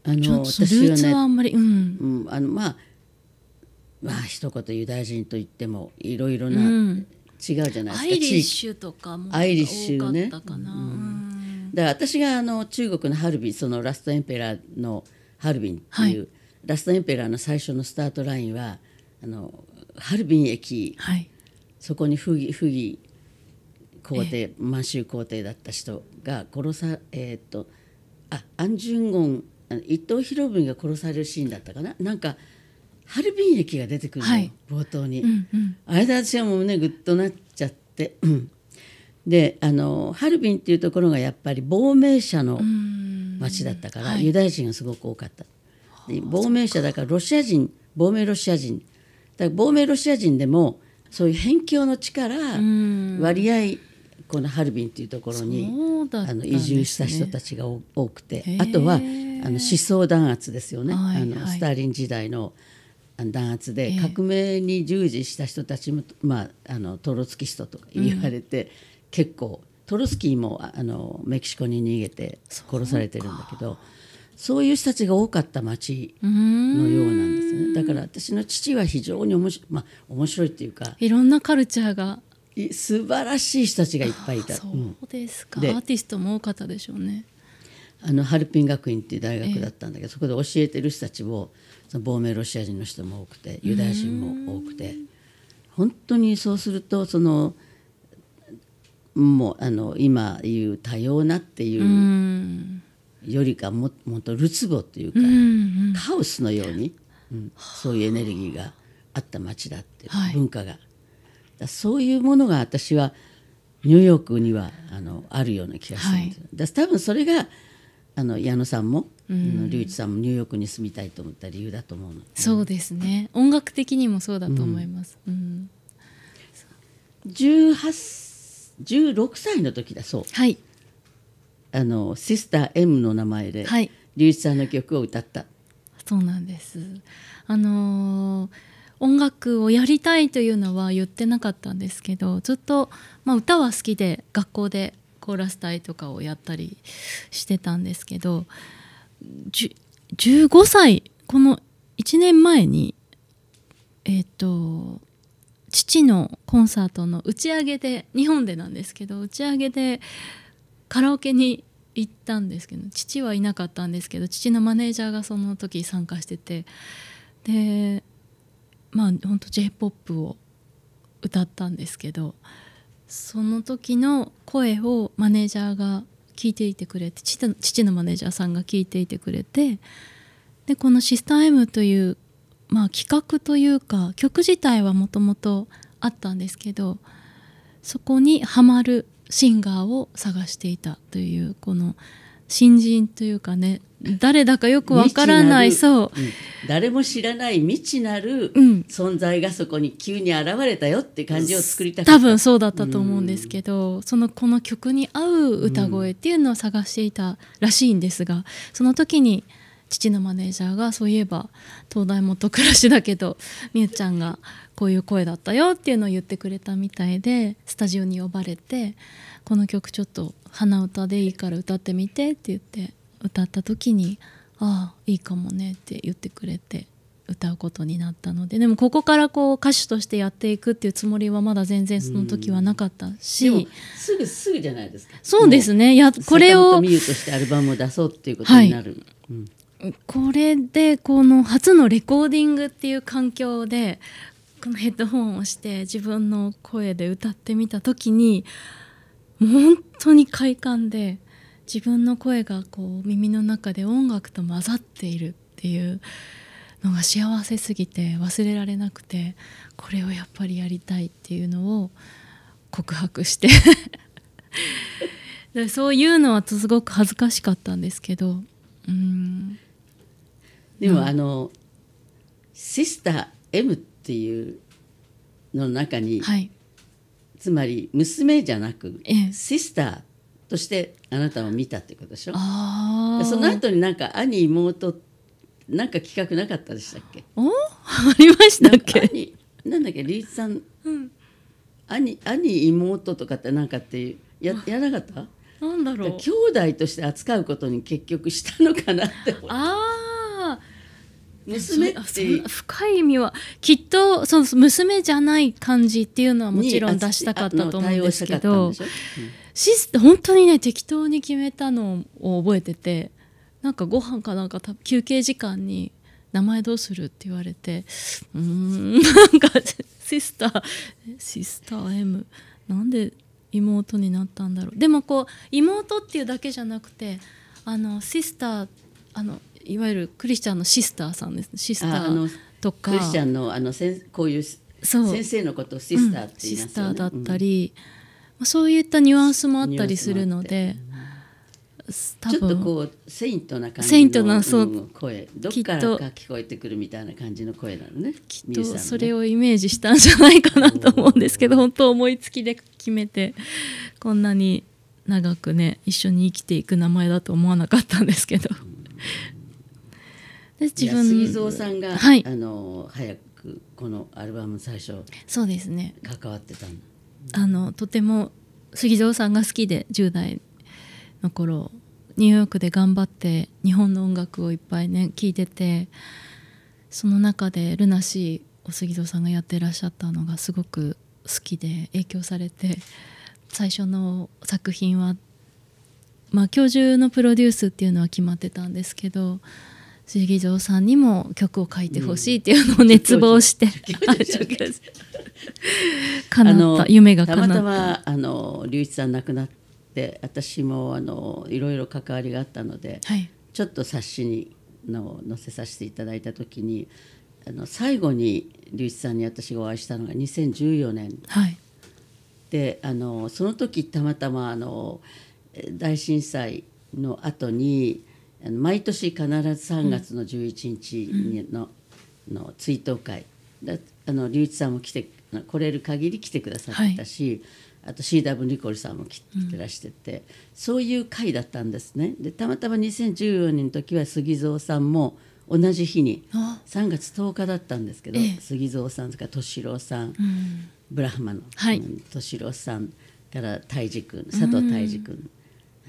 あの私はあんまり、うん、うん、あのまあまあ一言ユダヤ人といってもいろいろな、うん、違うじゃないですかアイリッシュとかもアイリッシュね、うん、だから私があの中国のハルビンそのラストエンペラーのハルビンっていう、はい、ラストエンペラーの最初のスタートラインはあのハルビン駅、はい、そこにフギフギ皇帝満州皇帝だった人が殺さえー、っとあ安ン・ジ伊藤博文が殺されるシーンだったかななんかハルビン駅が出てくるの、はい、冒頭に、うんうん、あれで私はもう胸、ね、ぐっとなっちゃってであのハルビンっていうところがやっぱり亡命者の町だったから、はい、ユダヤ人がすごく多かったで亡命者だからロシア人亡命ロシア人だから亡命ロシア人でもそういう辺境の地から割合このハルビンというところに、ね、あの移住した人たちが多くてあとはあの思想弾圧ですよね、はいはい、あのスターリン時代の弾圧で革命に従事した人たちも、まあ、あのトロツキストとか言われて、うん、結構トロツキーもあのメキシコに逃げて殺されてるんだけど。そういう人たちが多かった町のようなんですね。だから私の父は非常に面白,、まあ、面白いっていうかいろんなカルチャーが素晴らしい人たちがいっぱいいた。そうですか、うんで、アーティストも多かったでしょうね。あのハルピン学院っていう大学だったんだけど、えー、そこで教えてる人たちもその亡命ロシア人の人も多くてユダヤ人も多くて本当にそうするとそのもうあの今言う多様なっていうよりかももっとるつぼっていうか、カオスのように、うん、そういうエネルギーがあった街だっていう、はい、文化が。そういうものが私はニューヨークにはあのあるような気がするんです、はい、だ多分それがあの矢野さんも龍一さんもニューヨークに住みたいと思った理由だと思うの、そうですね音楽的にもそうだと思います、うん、16歳の時だそう、はい、あのシスター M の名前で龍一、はい、さんの曲を歌ったそうなんですあのー音楽をやりたいというのは言ってなかったんですけどずっと、まあ、歌は好きで学校でコーラス隊とかをやったりしてたんですけど15歳この1年前にえっ、ー、と父のコンサートの打ち上げで日本でなんですけど打ち上げでカラオケに行ったんですけど父はいなかったんですけど父のマネージャーがその時参加しててでまあ本当 j p o p を歌ったんですけどその時の声をマネージャーが聞いていてくれて父のマネージャーさんが聞いていてくれてでこの「シスター M」という、まあ、企画というか曲自体はもともとあったんですけどそこにハマるシンガーを探していたというこの「新人というかね誰だかよくわからないそう、うん、誰も知らない未知なる存在がそこに急に現れたよって感じを作りたかった、うん、多分そうだったと思うんですけど、うん、そのこの曲に合う歌声っていうのを探していたらしいんですがその時に父のマネージャーがそういえば東大元暮らしだけどみゆちゃんがこういう声だったよっていうのを言ってくれたみたいでスタジオに呼ばれてこの曲ちょっと鼻歌でいいから歌ってみてって言って歌った時に「ああいいかもね」って言ってくれて歌うことになったのででもここからこう歌手としてやっていくっていうつもりはまだ全然その時はなかったしすぐすぐじゃないですかそうですねやこれをミュとしてアルバムを出そうっていうことになる、はいうん、これでこの初のレコーディングっていう環境でこのヘッドホンをして自分の声で歌ってみた時に本当に快感で自分の声がこう耳の中で音楽と混ざっているっていうのが幸せすぎて忘れられなくてこれをやっぱりやりたいっていうのを告白して [LAUGHS] でそういうのはすごく恥ずかしかったんですけどうんでも、あのシスター M っていうの中に、はい、つまり娘じゃなく、シスターとしてあなたを見たってことでしょその後になんか兄妹なんか企画なかったでしたっけおありましたっけなんだっけリーチさん、うん、兄兄妹とかってなんかっていうややらなかったなんだろう兄弟として扱うことに結局したのかなってああ娘って深い意味はきっとその娘じゃない感じっていうのはもちろん出したかったと思うんですけど、うん、シス本当にね適当に決めたのを覚えててなんかご飯かなんか休憩時間に「名前どうする?」って言われて「うんなんかシスターシスター M なんで妹になったんだろう」でもこう妹っていうだけじゃなくてあのシスターあのいわゆるクリスチャンのシスターさんです、シスターとかクリスチャンのあのせんこういうそう先生のことをシスターって言いますよね、うん、シスターだったり、うん、そういったニュアンスもあったりするので。ちょっとこうセイントな感じの声どっからか聞こえてくるみたいな感じの声なのねきっとそれをイメージしたんじゃないかなと思うんですけど本当思いつきで決めてこんなに長くね一緒に生きていく名前だと思わなかったんですけど。自分杉蔵さんが、はい、あの早くこのアルバム最初そうですね関わってたの,、あのとても杉蔵さんが好きで10代の頃ニューヨークで頑張って日本の音楽をいっぱいね聴いててその中でルナシーお杉蔵さんがやってらっしゃったのがすごく好きで影響されて最初の作品はまあ、教授のプロデュースっていうのは決まってたんですけど杉木蔵さんにも曲を書いてほしいっていうのを熱望して、かなった夢が叶ったたまたまあの龍一さん亡くなって私もあのいろいろ関わりがあったので、はい、ちょっと冊子にの載せさせていただいた時にあの最後に龍一さんに私がお会いしたのが2014年、はい、であのその時たまたまあの大震災の後に毎年必ず3月の11日のうん、の追悼会あの龍一さんも来て来れる限り来てくださったし、はい、あと CW ニコルさんも来てらしてて、うん、そういう会だったんですねでたまたま2014年の時は杉蔵さんも同じ日に3月10日だったんですけど、ええ、杉蔵さんとか敏郎さん、うん、ブラハマの敏郎、はい、さんから泰治君佐藤泰治君、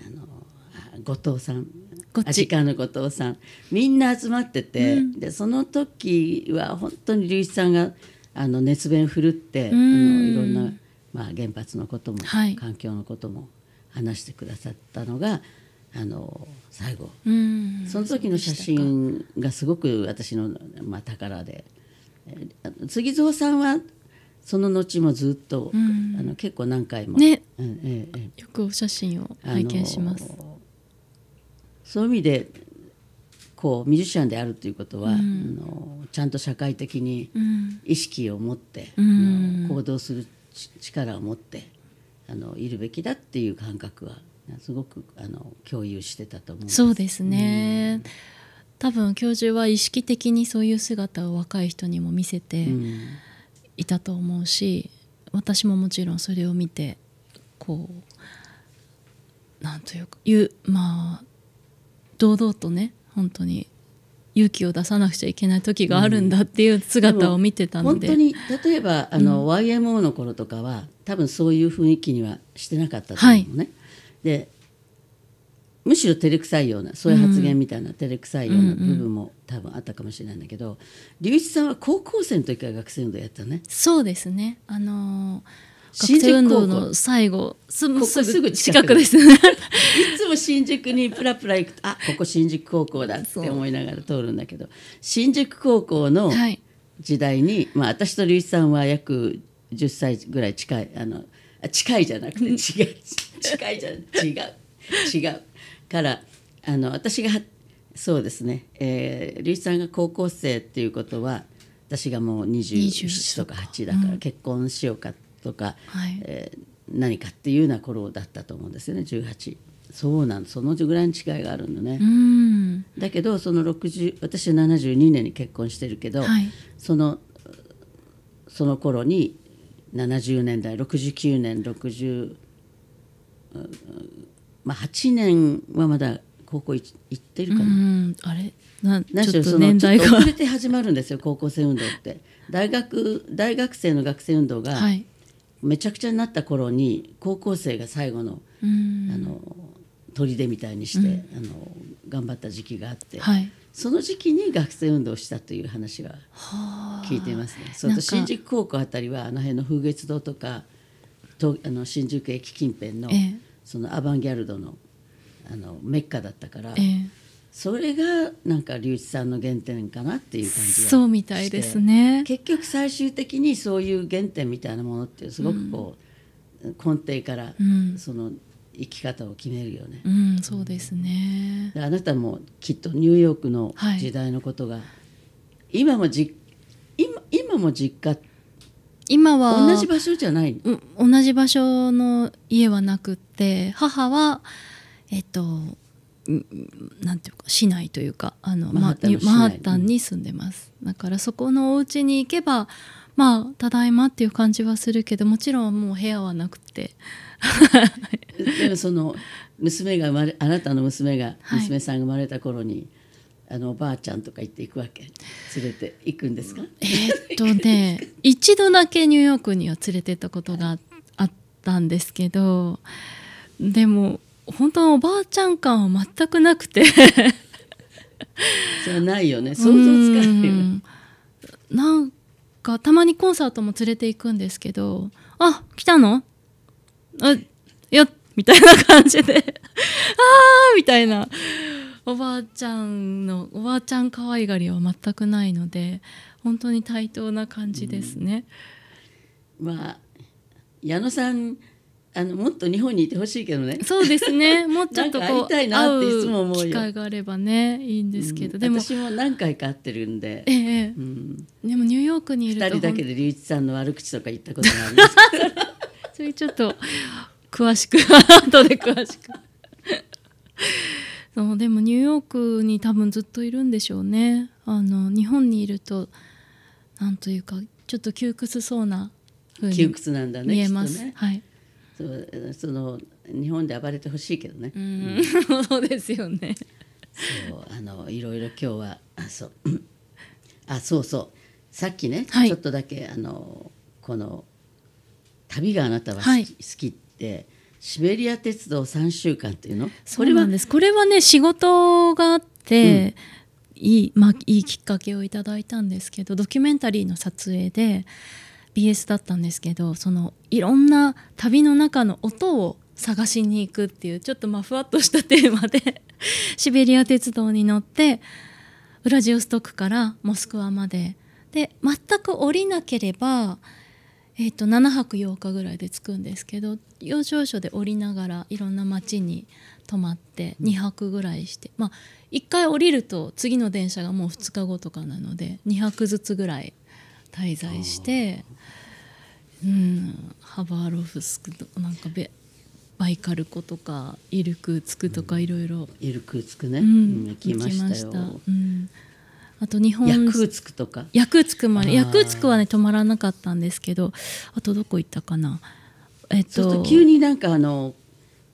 あの後藤さんこっちの後藤さんみんな集まってて、うん、でその時は本当に龍一さんがあの熱弁振るって、うん、あのいろんな、まあ、原発のことも、はい、環境のことも話してくださったのがあの最後、うん、その時の写真がすごく私の、まあ、宝で杉蔵さんはその後もずっと、あの結構何回も、ねうんええ、よくお写真を拝見します。そういう意味でこうミュージシャンであるということは、うん、あのちゃんと社会的に意識を持って、うん、行動する力を持ってあのいるべきだっていう感覚はすごくあの共有してたと思うそうですね、うん、多分教授は意識的にそういう姿を若い人にも見せていたと思うし、私ももちろんそれを見てこうなんというかいうまあ堂々とね本当に勇気を出さなくちゃいけない時があるんだっていう姿を見てたので、うん、本当に例えばあの、うん、YMO の頃とかは多分そういう雰囲気にはしてなかったと思うね、はい、でむしろ照れくさいようなそういう発言みたいな照れくさいような部分も多分あったかもしれないんだけど、うんうん、隆一さんは高校生の時から学生運動やったねそうですねあのー新宿運動の最後すぐすぐ近くですねいつも新宿にプラプラ行くとあ [LAUGHS] ここ新宿高校だって思いながら通るんだけど新宿高校の時代に、はい、まあ、私と龍一さんは約10歳ぐらい近いあの近いじゃなくて違う近いじゃ違う違うからあの私がそうですね、えー、一さんが高校生っていうことは私がもう27とか8だから結婚しようかってとか、はい、えー、何かっていうような頃だったと思うんですよね18。そうなんそのぐらいの違いがあるのね。だけどその60私は72年に結婚してるけど、はい、そのその頃に70年代69年60まあ8年はまだ高校行ってるかな。あれな何しろそのちょっと遅れて始まるんですよ高校生運動って。大学大学生の学生運動が、はい、めちゃくちゃになった頃に高校生が最後の,、あの砦みたいにして、あの頑張った時期があって、はい、その時期に学生運動をしたという話が聞いていますね。そ新宿高校あたりはあの辺の風月堂とかとあの新宿駅近辺の,、そのアバンギャルドのあのメッカだったから。えーそれがなんか龍一さんの原点かなっていう感じがそうみたいですね結局最終的にそういう原点みたいなものってすごくこう、うん、根底からその生き方を決めるよね、うん、うん、そうですねあなたもきっとニューヨークの時代のことが、はい、今もじ今今も実家今は同じ場所じゃない、うん、同じ場所の家はなくて母はえっとなんていうか市内というかあのマハッタンに住んでます、うん、だからそこのお家に行けばまあただいまっていう感じはするけどもちろんもう部屋はなくて [LAUGHS] でもその娘が生まれあなたの娘が娘さんが生まれた頃に、はい、あのおばあちゃんとか行って行くわけ連れて行くんですかえっとね [LAUGHS] 一度だけニューヨークには連れてったことがあったんですけど、はい、でも本当のおばあちゃん感は全くなくてじゃないよね想像つかないよねなんかたまにコンサートも連れていくんですけど「あ来たのあいや」みたいな感じで「あー」みたいなおばあちゃんのおばあちゃん可愛がりは全くないので本当に対等な感じですね。まあ矢野さんあのもっと日本にいてほしいけどね。そうですね。[LAUGHS] もうちょっとこう会っていつもう機会があればねいいんですけど、うん、でも私も何回か会ってるんで。ええ、うん。でもニューヨークにいると二人だけで龍一さんの悪口とか言ったことがあります。[LAUGHS] それちょっと詳しく後で詳しく [LAUGHS] そうでもニューヨークに多分ずっといるんでしょうね。あの日本にいるとなんというかちょっと窮屈そうな窮屈なんだね。見えます。ね、はい。そその日本で暴れてほしいけどね、うん、うん、そうですよねそうあのいろいろ今日はあそうあそうそうさっきね、はい、ちょっとだけあのこの「旅があなたは好きはい、好きってシベリア鉄道3週間っていうのそれはこれはね仕事があって、うん、いいまあ、いいきっかけをいただいたんですけどドキュメンタリーの撮影で BS だったんですけどそのいろんな旅の中の音を探しに行くっていうちょっとまふわっとしたテーマで [LAUGHS] シベリア鉄道に乗ってウラジオストクからモスクワまでで全く降りなければ、えー、と7泊8日ぐらいで着くんですけど要所要所で降りながらいろんな街に泊まって2泊ぐらいしてまあ1回降りると次の電車がもう2日後とかなので2泊ずつぐらい滞在してうん、ハバーロフスクとなんかベバイカルコとかイルクーツクとかいろいろイルクーツクね、うん、行きましたうん、あと日本ヤクーツクとかヤクーツクまでヤクーツクはね止まらなかったんですけどあとどこ行ったかなえっと急になんかあの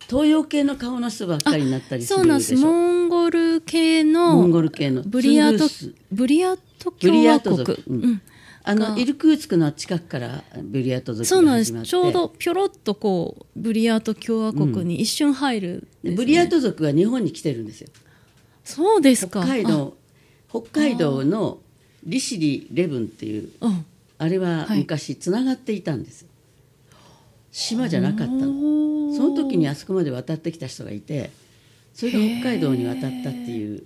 東洋系の顔の人ばっかりになったりそうなんですモンゴル系のモンゴル系のブリアートブリアート共和国、うん、あのイルクーツクの近くからブリヤートそうなんですちょうどぴょろっとこうブリヤート共和国に一瞬入る、ねうん、ブリヤート族が日本に来てるんですよそうですか北海道北海道の利尻レブンっていうあれは昔つながっていたんです、はい、島じゃなかったのその時にあそこまで渡ってきた人がいてそれが北海道に渡ったっていう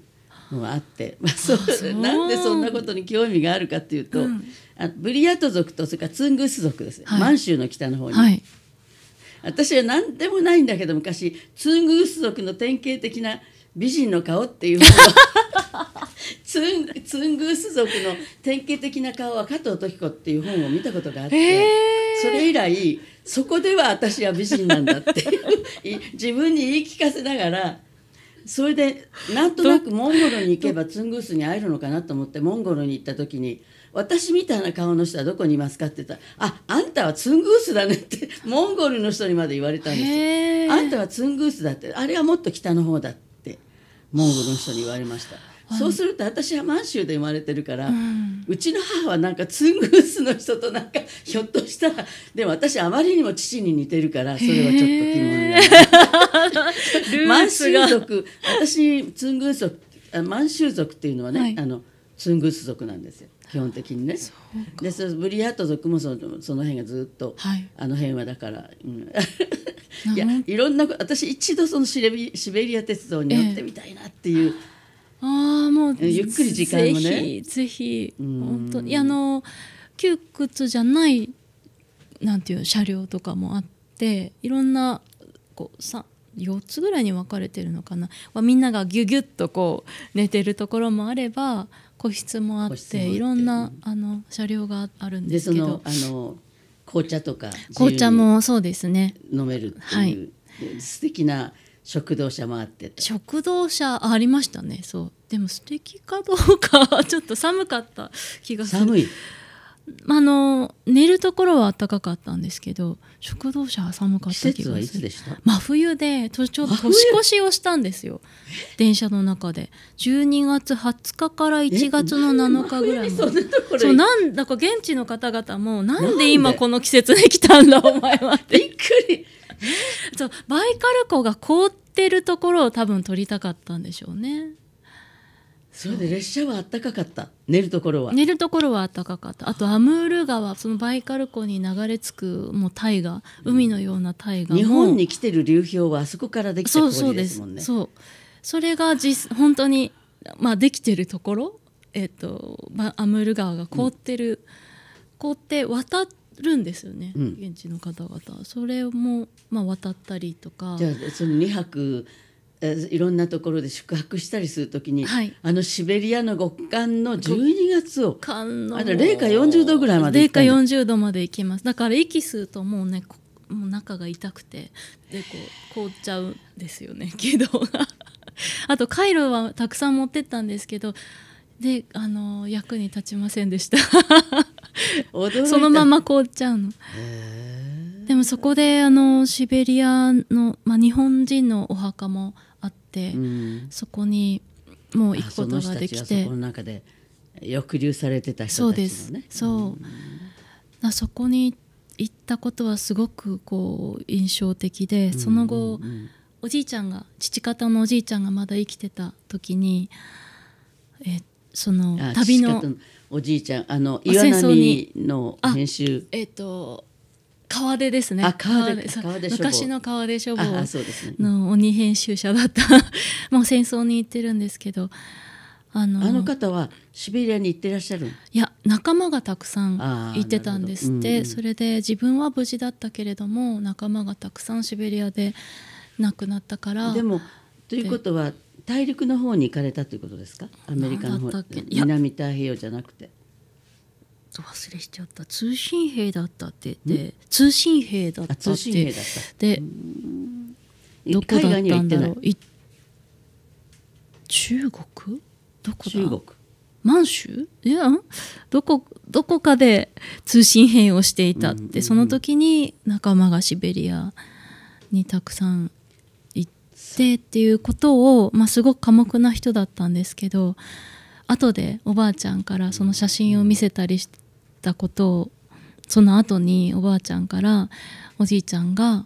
のがあって、まあ、そうなんでそんなことに興味があるかっていうと、うん、あブリヤート族とそれからツングース族です、はい、満州の北の方に、はい、私は何でもないんだけど昔ツングース族の典型的な美人の顔っていう [LAUGHS] ツンツングース族の典型的な顔は加藤時子っていう本を見たことがあって、それ以来そこでは私は美人なんだっていう [LAUGHS] 自分に言い聞かせながらそれでなんとなくモンゴルに行けばツングースに会えるのかなと思ってモンゴルに行った時に私みたいな顔の人はどこにいますかって言ったら「ああんたはツングースだね」って [LAUGHS] モンゴルの人にまで言われたんですよ。あんたはツングースだってあれはもっと北の方だってモンゴルの人に言われました。そうすると私は満州で生まれてるから、うん、うちの母はなんかツングースの人となんかひょっとしたらでも私あまりにも父に似てるからそれはちょっと気に [LAUGHS] 満州族私ツングース族満州族っていうのはね、はい、あのツングース族なんですよ。基本的にねでそブリヤート族もそのその辺がずっと、はい、あの辺はだから、うん、いやいろんな私一度そのシシベリア鉄道に乗ってみたいなっていう。えああもうゆっくり時間をねぜひぜひ本当にあの窮屈じゃないなんていう車両とかもあっていろんなこうさ4つぐらいに分かれてるのかな、みんながギュギュッとこう寝てるところもあれば個室もあっていろんなあの車両があるんですけどあの紅茶とか紅茶もそうですね飲めるっていう、はい、素敵な食堂車もあって食堂車ありましたねそうでも素敵かどうかちょっと寒かった気がする寒いあの寝るところは暖かかったんですけど食堂車は寒かった気がする真冬でちょちょっと年越しをしたんですよ電車の中で12月20日から1月の7日ぐらいそうなんだか現地の方々もなんで今この季節に来たんだお前はってびっくり [LAUGHS] そうバイカル湖が凍ってるところを多分撮りたかったんでしょうねそれで列車は暖かかった寝るところは寝るところは暖かかったあとアムール川そのバイカル湖に流れ着くもう大河海のような大河日本に来てる流氷はあそこからできた氷ですもんねそうそれが実本当にまあできてるところえっ、ー、とアムール川が凍ってる、うん、凍って渡ってるんですよね、うん、現地の方々それも、まあ、渡ったりとかじゃあその2泊いろんなところで宿泊したりするときに、はい、あのシベリアの極寒の12月を寒のあれ零下40度ぐらいまで行った零下40度まで行きますだから息吸うともうねもう中が痛くてでこう凍っちゃうんですよね気道が [LAUGHS] あとカイロはたくさん持ってったんですけどであの役に立ちませんでしたそのまま凍っちゃうの。でもそこであのシベリアの、まあ、日本人のお墓も、そこにもう行くことができてその中で抑留されてた人たちねそう、うん、そこに行ったことはすごくこう印象的でその後、おじいちゃんが父方のおじいちゃんがまだ生きてた時にえその旅のおじいちゃんあの岩波の編集えっ、ー、と川出ですね。川出昔の川出処房の鬼編集者だった。も [LAUGHS] う戦争に行ってるんですけど。あのあの方はシベリアに行ってらっしゃるいや仲間がたくさん行ってたんですって、うんそれで自分は無事だったけれども仲間がたくさんシベリアで亡くなったからでもということは大陸の方に行かれたということですかアメリカの方南太平洋じゃなくてと忘れしちゃった通信兵だったって言って通信兵だったってでどこだったんだろう中国どこだ中国満州いやどこどこかで通信兵をしていたって、その時に仲間がシベリアにたくさん行ってっていうことを、まあ、すごく寡黙な人だったんですけど後でおばあちゃんからその写真を見せたりしてったことをその後におばあちゃんからおじいちゃんが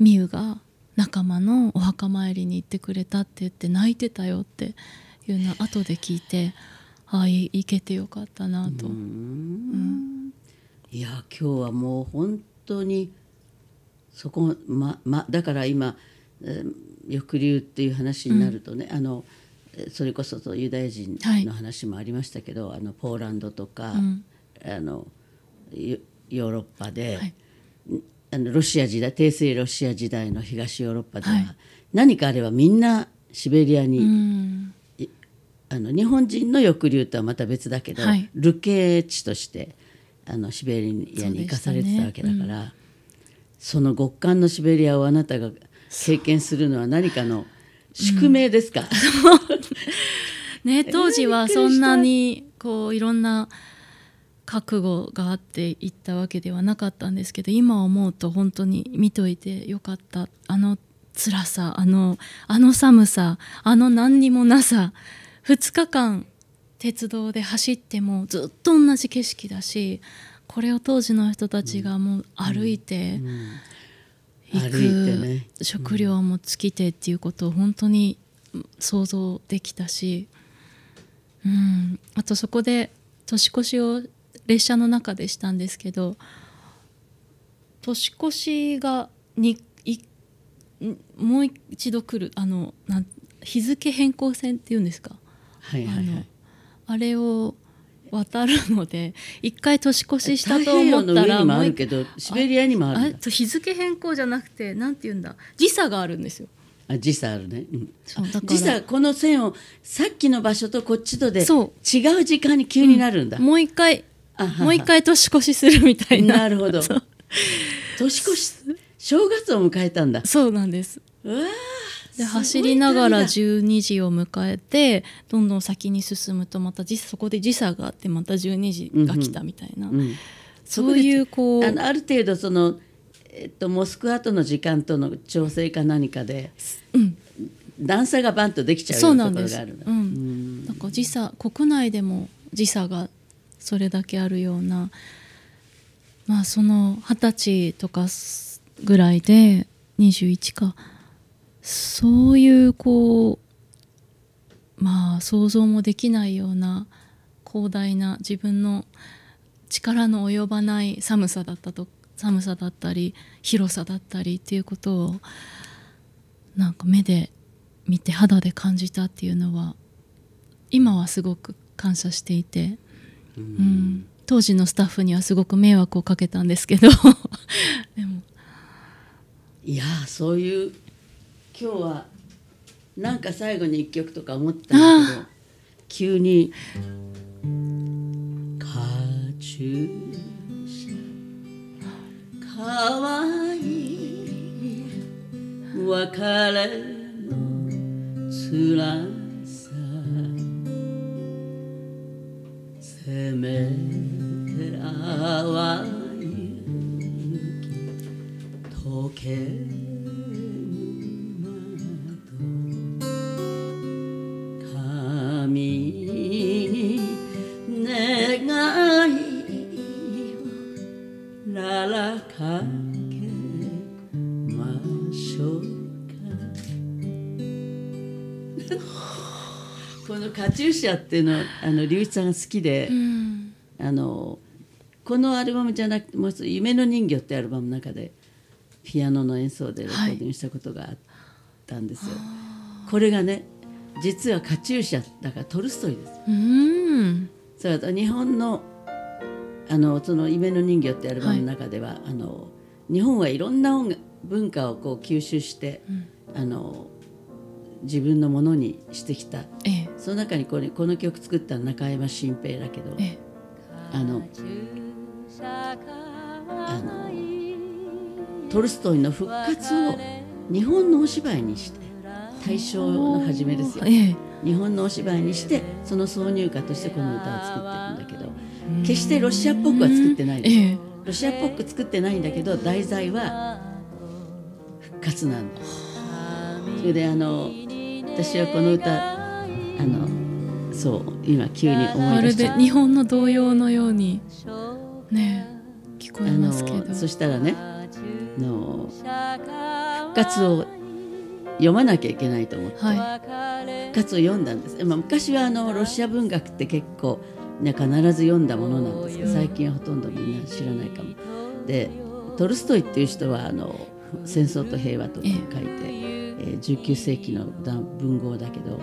美羽が仲間のお墓参りに行ってくれたって言って泣いてたよっていうのを後で聞いてああ行けてよかったなと。いや今日はもう本当にそこままだから今、えー、抑留っていう話になるとね、うん、あのそれこそユダヤ人の話もありましたけど、はい、あのポーランドとか、うあのヨーロッパで、はい、あのロシア時代帝政ロシア時代の東ヨーロッパでは、はい、何かあればみんなシベリアにあの日本人の抑留とはまた別だけど、はい、流刑地としてあのシベリアに生かされてたわけだからそ、ねうん、その極寒のシベリアをあなたが経験するのは何かの宿命ですか、うん、ね、当時はそんなにこういろんな覚悟があって行ったわけではなかったんですけど今思うと本当に見といてよかったあの辛さあのあの寒さあの何にもなさ2日間鉄道で走ってもずっと同じ景色だしこれを当時の人たちがもう歩いて行く、食料も尽きてっていうことを本当に想像できたし、うん、あとそこで年越しを列車の中でしたんですけど年越しがにいもう一度来るあのな日付変更線っていうんですか、はいはいはい、あのあれを渡るので一回年越ししたと思ったらもうけどシベリアにもある日付変更じゃなくてなんて言うんだ時差があるんですよ。あ時差あるね、うん、時差この線をさっきの場所とこっちとで違う時間に急になるんだ、うん、もう一回もう一回年越しするみたいな。なるほど。年越し正月を迎えたんだ。そうなんです。うわで走りながら12時を迎えてどんどん先に進むとまたそこで時差があってまた12時が来たみたいな、うんうん、そういうこうあのある程度その、えっと、モスクワとの時間との調整か何かで、うん、段差がバンとできちゃうようなところがあるそうなんです、うん、うん、なんか時差国内でも時差がそれだけあるような、まあ、その二十歳とかぐらいで21かそういうこうまあ想像もできないような広大な自分の力の及ばない寒さだったと寒さだったり広さだったりっていうことをなんか目で見て肌で感じたっていうのは今はすごく感謝していてうん、当時のスタッフにはすごく迷惑をかけたんですけど [LAUGHS] でもいやそういう今日はなんか最後に一曲とか思ってたんだけど急に「カチューシャかわいい別れのつらい」いけこのカチューシャっていうのあの龍一さんが好きで。うんあのこのアルバムじゃなくてもう一つ「夢の人魚」ってアルバムの中でピアノの演奏でレコーディングしたことがあったんですよ。はい、これがね実はカチューシャだからトルストイです。うんそれと日本のあのその「夢の人魚」ってアルバムの中では、はい、あの日本はいろんな音楽文化をこう吸収して、うん、あの自分のものにしてきた、ええ、その中にここの曲作った中山新平だけど、え、あのあのトルストイの復活を日本のお芝居にして大正の初めですよ、ええ、日本のお芝居にしてその挿入歌としてこの歌を作ってるんだけど決してロシアっぽくは作ってないです、え、ロシアっぽく作ってないんだけど題材は復活なんだそれであの私はこの歌あのそう今急に思い出したまるで日本の童謡のようにね聞こえますけどそしたらねの復活を読まなきゃいけないと思って、はい、復活を読んだんです、まあ、昔はあのロシア文学って結構、ね、必ず読んだものなんですけど最近はほとんどみんな知らないかも。でトルストイっていう人はあの「戦争と平和」とか書いて、ええ19世紀の文豪だけど、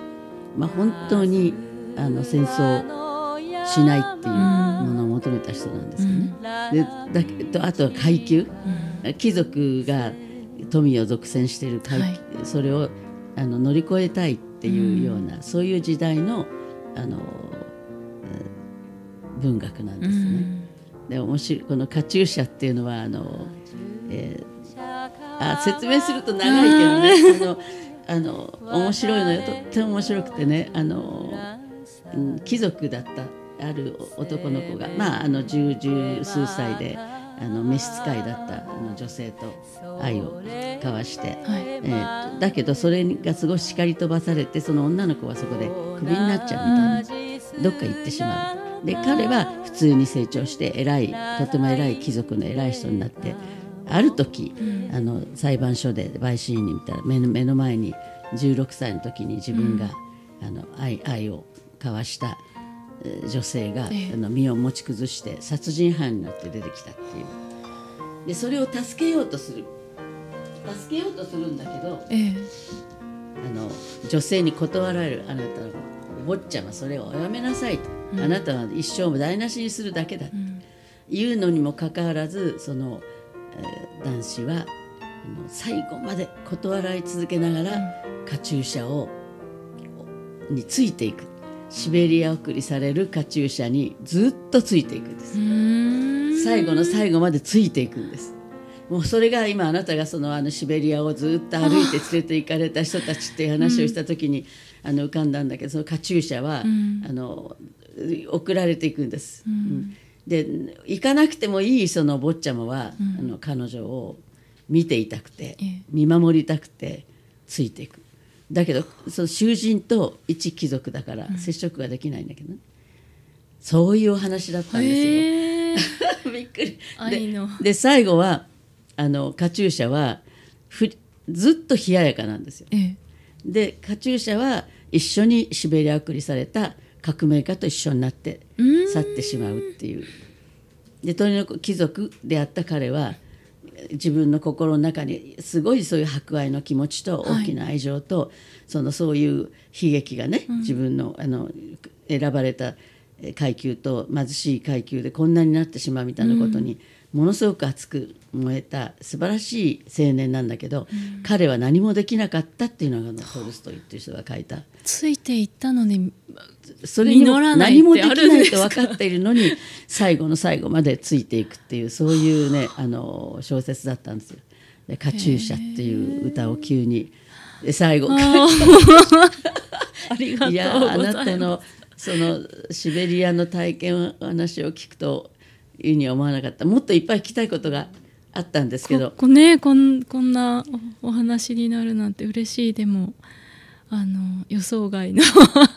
まあ、本当に。あの戦争しないっていうものを求めた人なんですよね。でだけどあとは階級、貴族が富を独占している階級、はい、それをあの乗り越えたいっていうような、そういう時代のあの文学なんですね。で白いこの「カチューシャ」っていうのはあの、えー、あ説明すると長いけどね [LAUGHS] あのあの面白いのよとっても面白くてねあのうん、貴族だったある男の子が、まあ、あの十十数歳であの召使いだったあの女性と愛を交わして、はい、えー、だけどそれがすごい叱り飛ばされてその女の子はそこでクビになっちゃうみたいなどっか行ってしまうで彼は普通に成長して偉いとても偉い貴族の偉い人になってある時、あの裁判所で陪審員に見たら目の目の前に16歳の時に自分が、うん、あの愛愛を交わした女性が、あの身を持ち崩して殺人犯になって出てきたっていうでそれを助けようとする助けようとするんだけど、ええ、あの女性に断られるあなたのお坊ちゃまそれをおやめなさいと、うん、あなたは一生も台無しにするだけだと、うん、いうのにもかかわらずその、えー、男子は最後まで断られ続けながら、うん、カチューシャをについていくシベリア送りされるカチューシャにずっとついていくんです最後の最後までついていくんですもうそれが今あなたがそのあのシベリアをずっと歩いて連れて行かれた人たちっていう話をした時に、うん、あの浮かんだんだけどそのカチューシャは、うん、あの送られていくんです。うん、で行かなくてもいいその坊ちゃまは、あの彼女を見ていたくて見守りたくてついていく。だけどその囚人と一貴族だから接触ができないんだけど、ね、そういうお話だったんですよ。[LAUGHS] びっくりで最後はあのカチューシャはふずっと冷ややかなんですよ。でカチューシャは一緒にシベリア送りされた革命家と一緒になって去ってしまうっていう。で鳥の貴族であった彼は自分の心の中にすごいそういう博愛の気持ちと大きな愛情と、はい、そのそういう悲劇がね、うん、自分のあの選ばれた階級と貧しい階級でこんなになってしまうみたいなことにものすごく熱く燃えた素晴らしい青年なんだけど、うん、彼は何もできなかったっていうのがトルストイっていう人が書いた。ついていったのにそれにも何もできないと分かっているのに最後の最後までついていくっていうそういうね [LAUGHS] あの小説だったんですよ。で「カチューシャ」っていう歌を急にで最後いやあなたのそのシベリアの体験話を聞くというに思わなかったもっといっぱい聞きたいことがあったんですけどこねこんこんなお話になるなんて嬉しいでもあの予想外の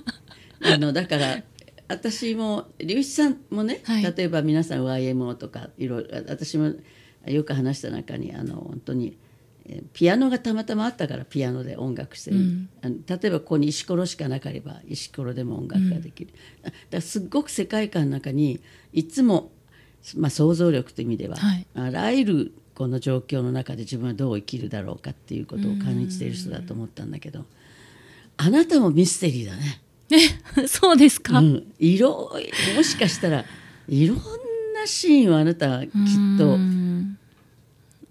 [LAUGHS] あのだから私も龍一さんもね、はい、例えば皆さん YMO とかいろいろ私もよく話した中にあの本当にピアノがたまたまあったからピアノで音楽してる、うん、あの例えばここに石ころしかなければ石ころでも音楽ができる、うん、だからすっごく世界観の中にいつもまあ、想像力という意味では、はい、あらゆるこの状況の中で自分はどう生きるだろうかっていうことを感じている人だと思ったんだけどあなたもミステリーだね。え [LAUGHS] そうですか、うん、いろもしかしたらいろんなシーンをあなたはきっと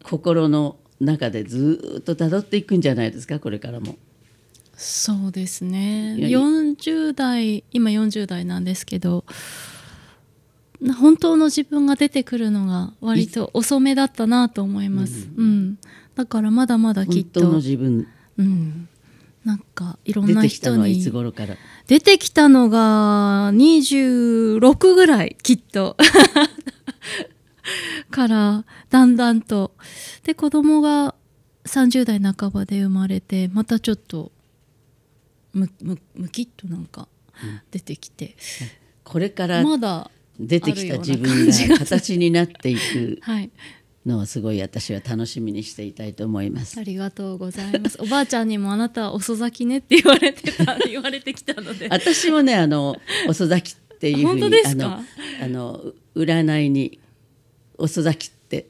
心の中でずっとたどっていくんじゃないですかこれからも。そうですね40代今40代なんですけど本当の自分が出てくるのが割と遅めだったなと思います。うん、うん、だからまだまだきっと自分、うん、なんかいろんな人に出てきたのが26ぐらいきっと [LAUGHS] からだんだんとで子供が30代半ばで生まれてまたちょっとむむむきっとなんか出てきて、うん、これからまだ出てきた自分が形になっていく。[LAUGHS] はいのをすごい私は楽しみにしていたいと思います。ありがとうございます。おばあちゃんにもあなた遅咲きねって言われてた [LAUGHS] 言われてきたので。私もねあの遅咲きっていうふうにあのあの占いに遅咲きって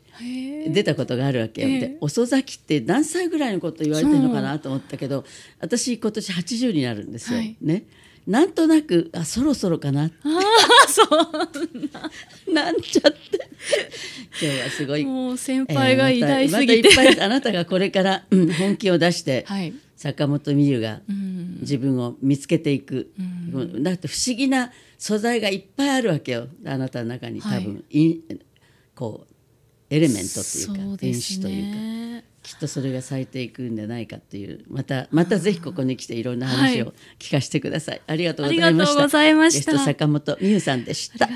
出たことがあるわけよ。で遅咲きって何歳ぐらいのこと言われてるのかなと思ったけど、私今年80になるんですよ。はい、ね。なんとなくあそろそろかなってあそうななんちゃって今日はすごいもう先輩が偉大すぎて、えー、またいっぱいあなたがこれから、本気を出して、はい、坂本美優が自分を見つけていく、うん、だって不思議な素材がいっぱいあるわけよあなたの中に多分、はい、こうエレメントというか、ね、因子というか。きっとそれが咲いていくんじゃないかっていうまたまたぜひここに来ていろんな話を聞かせてください、はい、ありがとうございました坂本美優さんでした